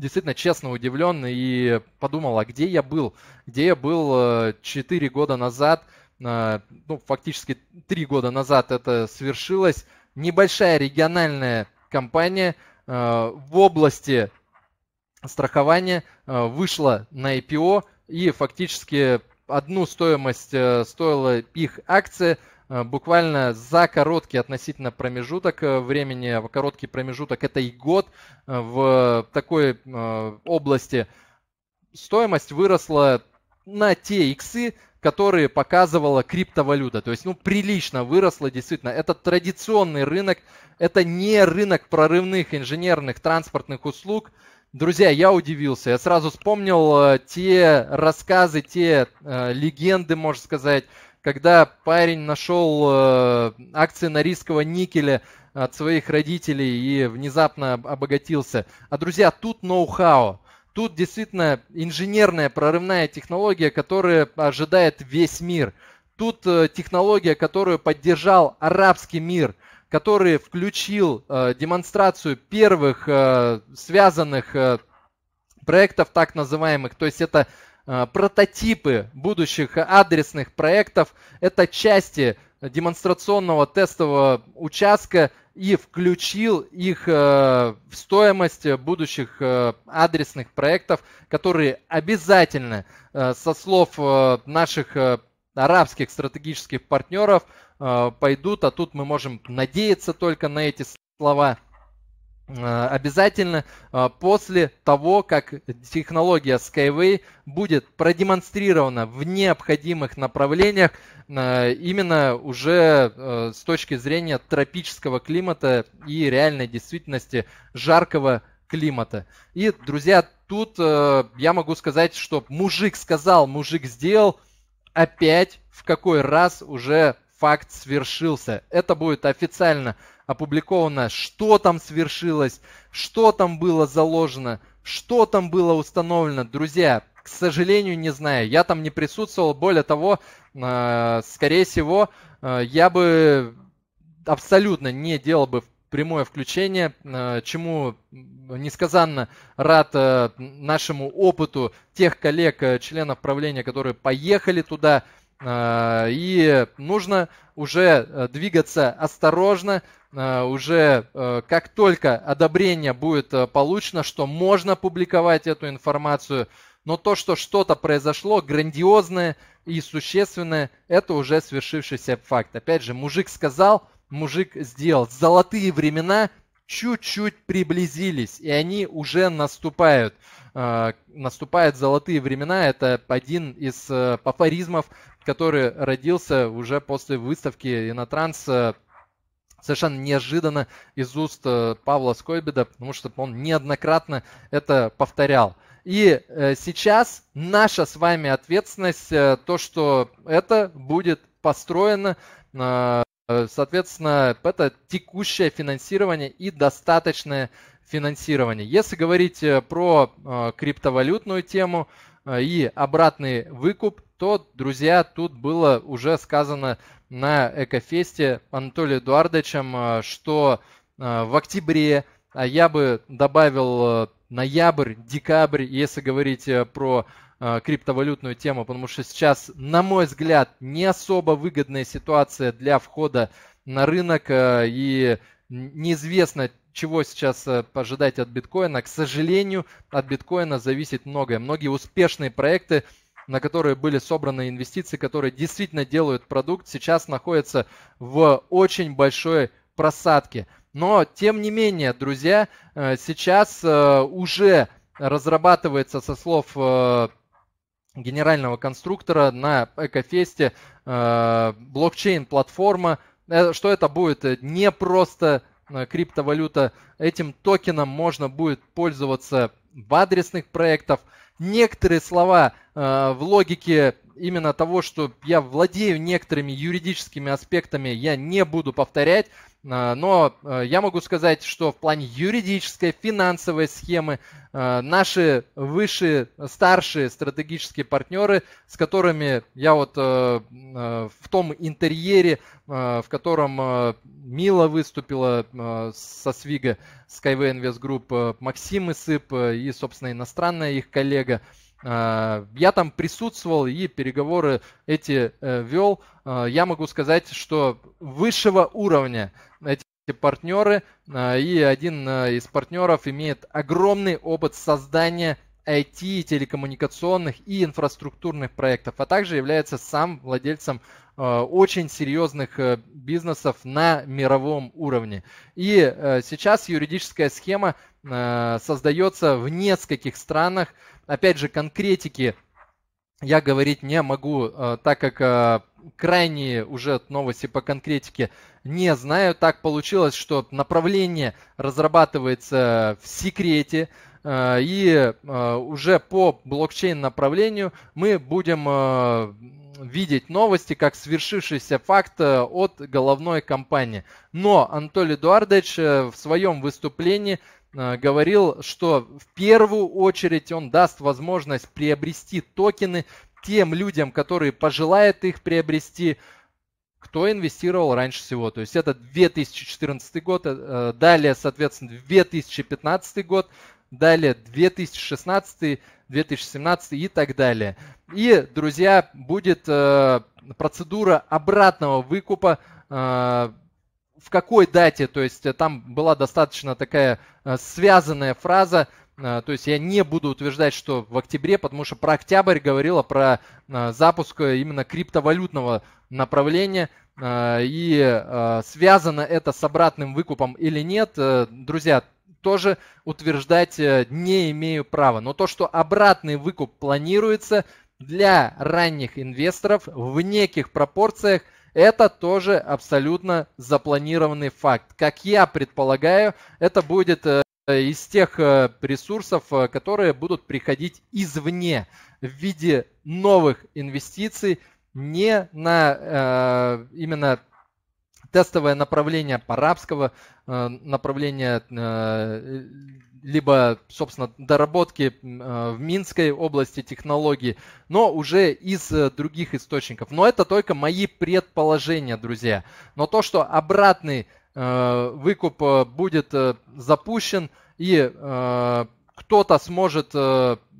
действительно честно удивлен и подумал, а где я был? Где я был 4 э, года назад? Э, ну, фактически 3 года назад это свершилось. Небольшая региональная компания э, в области страхования вышла на IPO и фактически одну стоимость стоила их акция – Э, буквально за короткий относительно промежуток э, времени, а, короткий промежуток это и год, э, в такой области стоимость выросла на те иксы, которые показывала криптовалюта. То есть, ну, прилично выросла действительно. Это традиционный рынок, это не рынок прорывных инженерных транспортных услуг. Друзья, я удивился. Я сразу вспомнил те рассказы, те легенды, можно сказать, когда парень нашел э, акции норильского никеля от своих родителей и внезапно обогатился. А, друзья, тут ноу-хау. Тут действительно инженерная прорывная технология, которая ожидает весь мир. Тут э, технология, которую поддержал арабский мир который включил э, демонстрацию первых э, связанных э, проектов так называемых, то есть это Э, прототипы будущих адресных проектов. Это части демонстрационного тестового участка и включил их э, в стоимость будущих э, адресных проектов, которые обязательно, со слов наших арабских стратегических партнеров, пойдут. А тут мы можем надеяться только на эти слова. Э, обязательно э, после того, как технология Skyway будет продемонстрирована в необходимых направлениях, э, именно уже с точки зрения тропического климата и реальной действительности жаркого климата. И, друзья, тут я могу сказать, что мужик сказал, мужик сделал, опять в какой раз уже факт свершился. Это будет официально опубликовано, что там свершилось, что там было заложено, что там было установлено. Друзья, к сожалению, не знаю. Я там не присутствовал. Более того, э, скорее всего, э, я бы абсолютно не делал бы прямое включение, э, чему несказанно рад нашему опыту тех коллег, членов правления, которые поехали туда. И нужно уже двигаться осторожно, Э, уже э, как только одобрение будет э, получено, что можно публиковать эту информацию, но то, что что-то произошло грандиозное и существенное, это уже свершившийся факт. Опять же, мужик сказал, мужик сделал. Золотые времена чуть-чуть приблизились, и они уже наступают. Наступают золотые времена, это один из пафоризмов, который родился уже после выставки «Инотранс» совершенно неожиданно из уст э, Павла Скойбеда, потому что он неоднократно это повторял. И э, сейчас наша с вами ответственность, э, то, что это будет построено, соответственно, это текущее финансирование и достаточное финансирование. Если говорить про криптовалютную тему и обратный выкуп, то, друзья, тут было уже сказано на Экофесте Анатолием Эдуардовичем, э, что э, в октябре, а я бы добавил э, ноябрь, декабрь, если говорить про криптовалютную тему, потому что сейчас, на мой взгляд, не особо выгодная ситуация для входа на рынок и неизвестно, чего сейчас ожидать от биткоина. К сожалению, от биткоина зависит многое. Многие успешные проекты на которые были собраны инвестиции, которые действительно делают продукт, сейчас находятся в очень большой просадке. Но, тем не менее, друзья, э, сейчас э, уже разрабатывается со слов э, генерального конструктора на Экофесте блокчейн-платформа. Что это будет? Не просто криптовалюта. Этим токеном можно будет пользоваться в адресных проектах, некоторые слова э, в логике именно того, что я владею некоторыми юридическими аспектами, я не буду повторять, а, но а, я могу сказать, что в плане юридической, финансовой схемы а, наши высшие, старшие стратегические партнеры, с которыми я вот в том интерьере, в котором Мила выступила со Свига Skyway Invest Group, Максим Исып и, собственно, иностранная их коллега, Э, я там присутствовал и переговоры эти э, вел. Э, я могу сказать, что высшего уровня эти партнеры, и один из партнеров имеет огромный опыт создания IT, телекоммуникационных и инфраструктурных проектов, а также является сам владельцем очень серьезных бизнесов на мировом уровне. И сейчас юридическая схема создается в нескольких странах, опять же, конкретики я говорить не могу, э, так как э, крайние уже новости по конкретике не знаю. Так получилось, что направление разрабатывается в секрете. Э, и уже по блокчейн-направлению мы будем видеть новости как свершившийся факт от головной компании. Но Анатолий Эдуардович в своем выступлении Э, говорил, что в первую очередь он даст возможность приобрести токены тем людям, которые пожелают их приобрести, кто инвестировал раньше всего. То есть это 2014 э, год, далее, соответственно, 2015 год, далее 2016, 2017 и так далее. И, друзья, будет э, процедура обратного выкупа в какой дате, то есть э, там была достаточно такая э, связанная фраза, э, то есть я не буду утверждать, что в октябре, потому что про октябрь говорила про запуск именно криптовалютного направления. И связано это с обратным выкупом или нет, друзья, тоже утверждать не имею права. Но то, что обратный выкуп планируется для ранних инвесторов в неких пропорциях – это тоже абсолютно запланированный факт. Как я предполагаю, это будет э, из тех э, ресурсов, э, которые будут приходить извне в виде новых инвестиций не на именно тестовое направление по э, направления, э, либо, собственно, доработки э, в Минской области технологий, но уже из других источников. Но это только мои предположения, друзья. Но то, что обратный выкуп будет запущен и кто-то сможет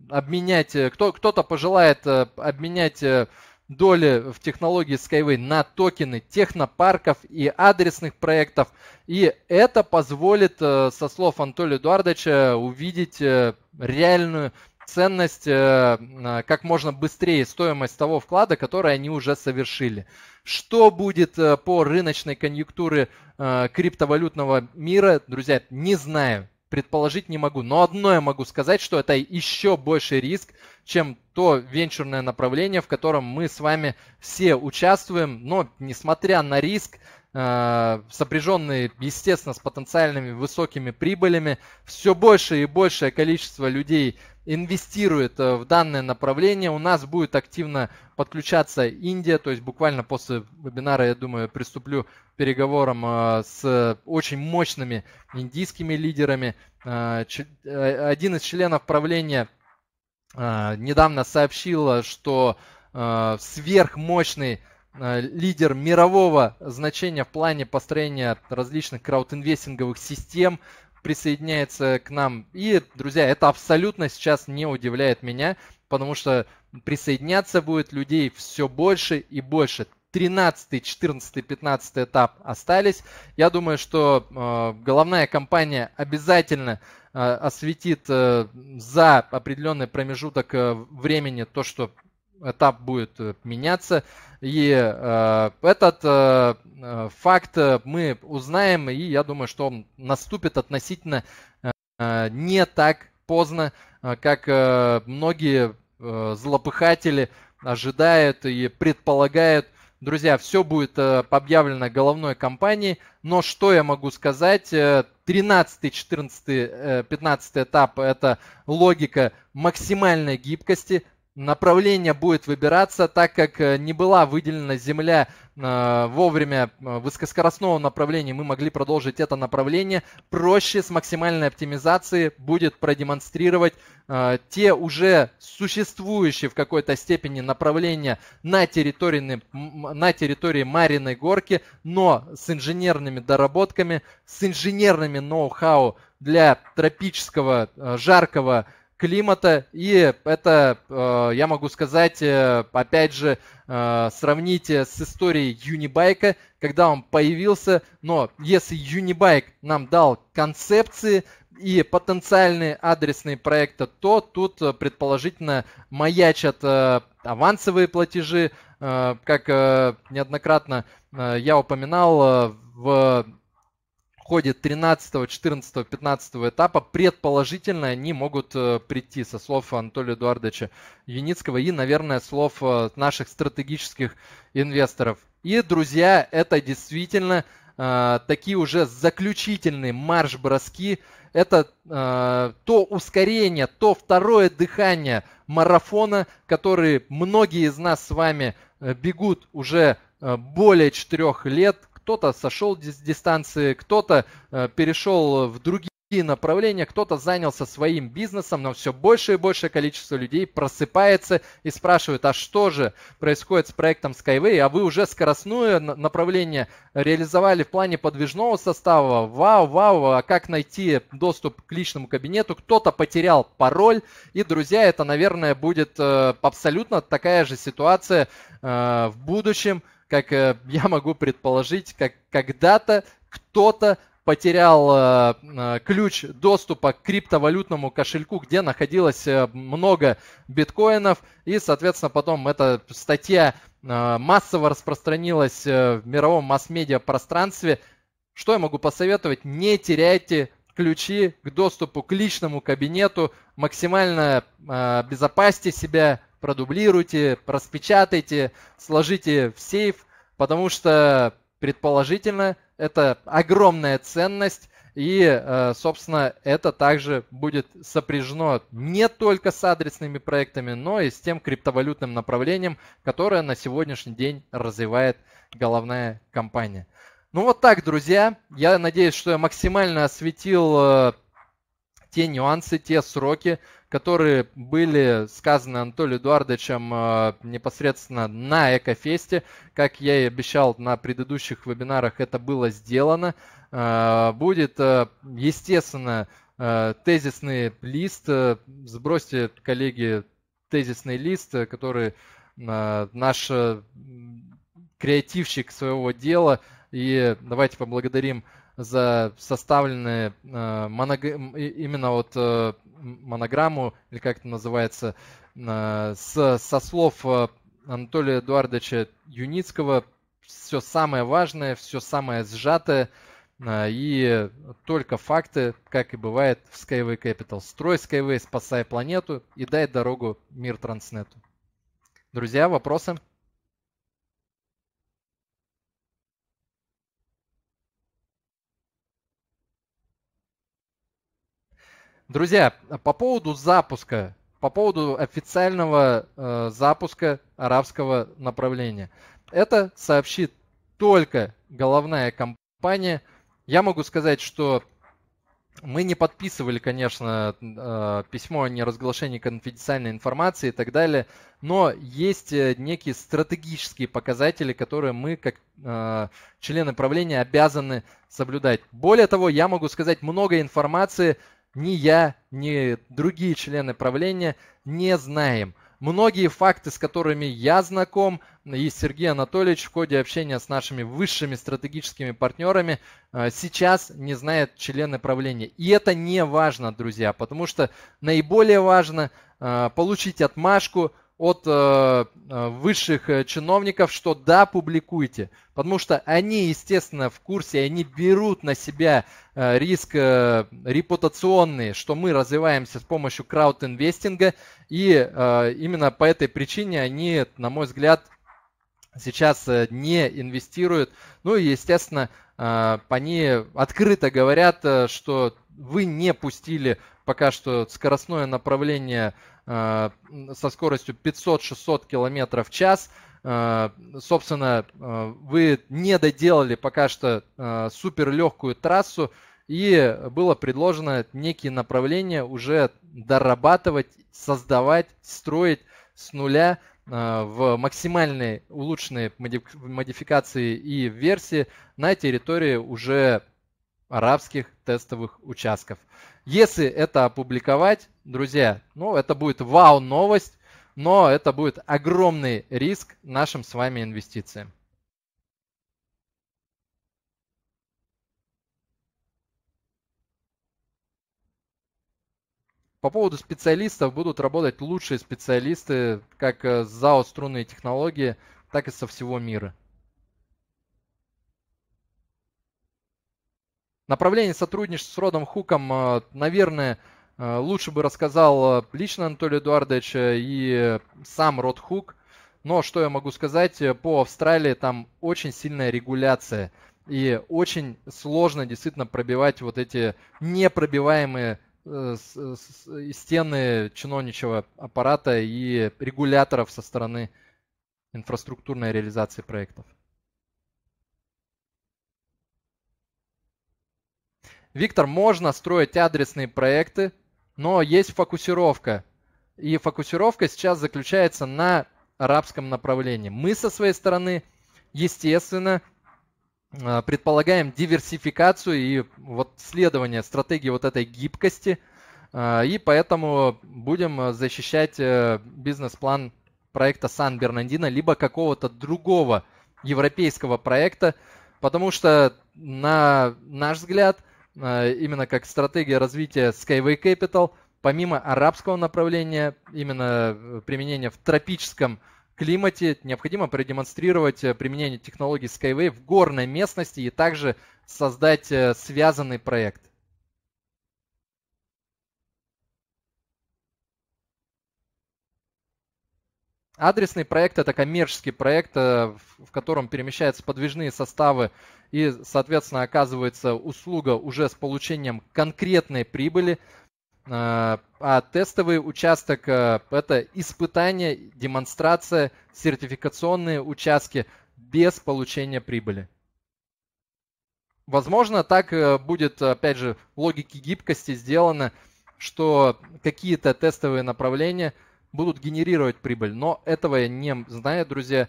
обменять, кто, кто-то пожелает обменять доля в технологии Skyway на токены технопарков и адресных проектов. И это позволит, э, со слов Анатолия Эдуардовича, увидеть э, реальную ценность э, как можно быстрее, стоимость того вклада, который они уже совершили. Что будет по рыночной конъюнктуре криптовалютного мира, друзья, не знаю предположить не могу. Но одно я могу сказать, что это еще больше риск, чем то венчурное направление, в котором мы с вами все участвуем. Но несмотря на риск, э, сопряженный, естественно, с потенциальными высокими прибылями, все больше и большее количество людей инвестирует э, в данное направление. У нас будет активно подключаться Индия, то есть буквально после вебинара, я думаю, приступлю к переговорам э, с очень мощными индийскими лидерами. Э, один из членов правления недавно сообщил, что сверхмощный лидер мирового значения в плане построения различных краудинвестинговых систем, присоединяется к нам. И, друзья, это абсолютно сейчас не удивляет меня, потому что присоединяться будет людей все больше и больше. 13, 14, 15 этап остались. Я думаю, что э, головная компания обязательно э, осветит э, за определенный промежуток э, времени то, что этап будет э, меняться. И э, этот э, э факт э, мы узнаем, и я думаю, что он наступит относительно э, не так поздно, как э, многие э, злопыхатели ожидают и предполагают. Друзья, все будет э, объявлено головной компанией, но что я могу сказать? 13, 14, 15 этап – это логика максимальной гибкости – направление будет выбираться, так как э, не была выделена земля э, вовремя э, высокоскоростного направления, мы могли продолжить это направление. Проще с максимальной оптимизацией будет продемонстрировать те уже существующие в какой-то степени направления на территории, на территории Мариной горки, но с инженерными доработками, с инженерными ноу-хау для тропического, жаркого климата. И это, э, я могу сказать, э, опять же, э, сравните с историей Юнибайка, когда он появился. Но если Юнибайк нам дал концепции, и потенциальные адресные проекты, то тут предположительно маячат авансовые платежи, как неоднократно я упоминал в ходе 13, 14, 15 этапа предположительно они могут э, прийти, со слов Анатолия Эдуардовича Юницкого и, наверное, слов э, наших стратегических инвесторов. И, друзья, это действительно э, такие уже заключительные марш-броски. Это э, то ускорение, то второе дыхание марафона, который многие из нас с вами э, бегут уже более четырех лет, кто-то сошел с дистанции, кто-то э, перешел в другие направления, кто-то занялся своим бизнесом, но все больше и большее количество людей просыпается и спрашивает, а что же происходит с проектом Skyway, а вы уже скоростное направление реализовали в плане подвижного состава, вау, вау, а как найти доступ к личному кабинету, кто-то потерял пароль, и, друзья, это, наверное, будет э, абсолютно такая же ситуация э, в будущем, как э, <laughs> я могу предположить, как когда-то кто-то потерял э, э, ключ доступа к криптовалютному кошельку, где находилось много биткоинов. И, соответственно, потом эта статья массово распространилась в мировом масс-медиа пространстве. Что я могу посоветовать? Не теряйте ключи к доступу к личному кабинету, максимально э, безопасьте себя, продублируйте, распечатайте, сложите в сейф, потому что предположительно это огромная ценность, и, э, собственно, это также будет сопряжено не только с адресными проектами, но и с тем криптовалютным направлением, которое на сегодняшний день развивает головная компания. Ну вот так, друзья. Я надеюсь, что я максимально осветил э, те нюансы, те сроки, которые были сказаны Анатолием Эдуардовичем э, непосредственно на Экофесте. Как я и обещал на предыдущих вебинарах, это было сделано. Э, будет, э, естественно, тезисный лист. Сбросьте, коллеги, тезисный лист, который наш креативщик своего дела. И давайте поблагодарим за составленные э, моног... именно вот э, монограмму, или как это называется, э, с, со слов э, Анатолия Эдуардовича Юницкого, все самое важное, все самое сжатое, э, и только факты, как и бывает в Skyway Capital. Строй Skyway, спасай планету и дай дорогу мир Транснету. Друзья, вопросы? Друзья, по поводу запуска, по поводу официального э, запуска арабского направления. Это сообщит только головная компания. Я могу сказать, что мы не подписывали, конечно, э, письмо о неразглашении конфиденциальной информации и так далее, но есть э, некие стратегические показатели, которые мы, как э, члены правления, обязаны соблюдать. Более того, я могу сказать много информации ни я, ни другие члены правления не знаем. Многие факты, с которыми я знаком, и Сергей Анатольевич в ходе общения с нашими высшими стратегическими партнерами э, сейчас не знают члены правления. И это не важно, друзья, потому что наиболее важно э, получить отмашку, от э, э высших э, чиновников, что да, публикуйте. Потому что они, естественно, в курсе, они берут на себя э, риск э, репутационный, что мы развиваемся с помощью крауд-инвестинга. И э, именно по этой причине они, на мой взгляд, сейчас э, не инвестируют. Ну и, естественно, э, они открыто говорят, что вы не пустили пока что скоростное направление Э, со скоростью 500-600 км в час. Э, собственно, э, вы не доделали пока что суперлегкую трассу, и было предложено некие направления уже дорабатывать, создавать, строить с нуля в максимальной улучшенной модификации и версии на территории уже арабских тестовых участков. Если это опубликовать, друзья, ну это будет вау-новость, но это будет огромный риск нашим с вами инвестициям. По поводу специалистов будут работать лучшие специалисты как э, с ЗАО «Струнные технологии», так и со всего мира. Направление сотрудничества с Родом Хуком, э, наверное, э, лучше бы рассказал э, лично Анатолий Эдуардович и сам Род Хук. Но что я могу сказать, по Австралии там очень сильная регуляция. И очень сложно действительно пробивать вот эти непробиваемые стены чиновничего аппарата и регуляторов со стороны инфраструктурной реализации проектов. Виктор, можно строить адресные проекты, но есть фокусировка. И фокусировка сейчас заключается на арабском направлении. Мы со своей стороны, естественно, э, предполагаем диверсификацию и вот следование стратегии вот этой гибкости. Э, и поэтому будем защищать э, бизнес-план проекта Сан-Бернандино, либо какого-то другого европейского проекта, потому что, на наш взгляд, а, именно как стратегия развития Skyway Capital, помимо арабского направления, именно э, применения в тропическом климате, необходимо продемонстрировать э, применение технологий Skyway в горной местности и также создать э, связанный проект. Адресный проект – это коммерческий проект, э, в котором перемещаются подвижные составы и, соответственно, оказывается услуга уже с получением конкретной прибыли. Э, а тестовый участок э, – это испытание, демонстрация, сертификационные участки без получения прибыли. Возможно, так будет, опять же, в логике гибкости сделано, что какие-то тестовые направления – будут генерировать прибыль. Но этого я не знаю, друзья.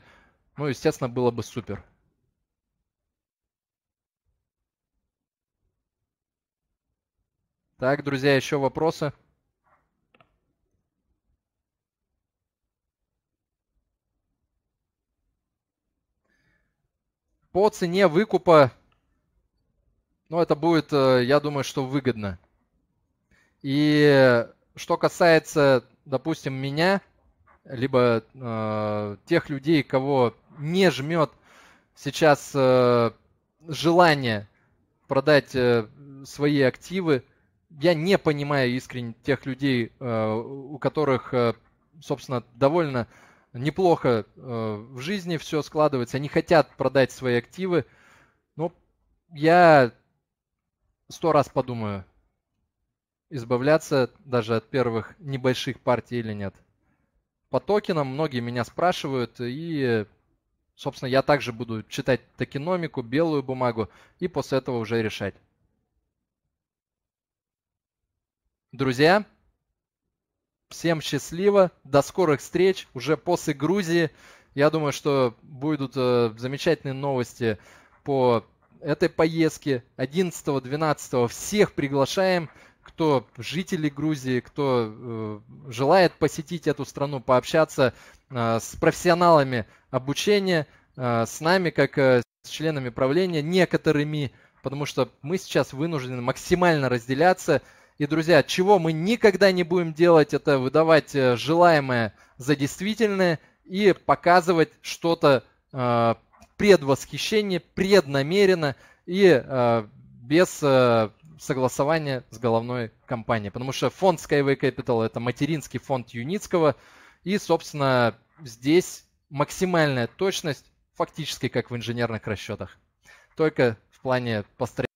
Ну, естественно, было бы супер. Так, друзья, еще вопросы? По цене выкупа, ну, это будет, э, я думаю, что выгодно. И э, что касается допустим, меня, либо э, тех людей, кого не жмет сейчас э, желание продать э, свои активы, я не понимаю искренне тех людей, э, у которых, э, собственно, довольно неплохо э, в жизни все складывается, они хотят продать свои активы, но ну, я сто раз подумаю, избавляться даже от первых небольших партий или нет. По токенам многие меня спрашивают, и, собственно, я также буду читать токеномику, белую бумагу, и после этого уже решать. Друзья, всем счастливо, до скорых встреч уже после Грузии. Я думаю, что будут э, замечательные новости по этой поездке. 11-12 всех приглашаем кто жители Грузии, кто э, желает посетить эту страну, пообщаться э, с профессионалами обучения, э, с нами как э, с членами правления, некоторыми, потому что мы сейчас вынуждены максимально разделяться. И, друзья, чего мы никогда не будем делать, это выдавать э, желаемое за действительное и показывать что-то э, предвосхищение, преднамеренно и э, без э, согласование с головной компанией. Потому что фонд Skyway Capital – это материнский фонд Юницкого. И, собственно, здесь максимальная точность фактически как в инженерных расчетах. Только в плане построения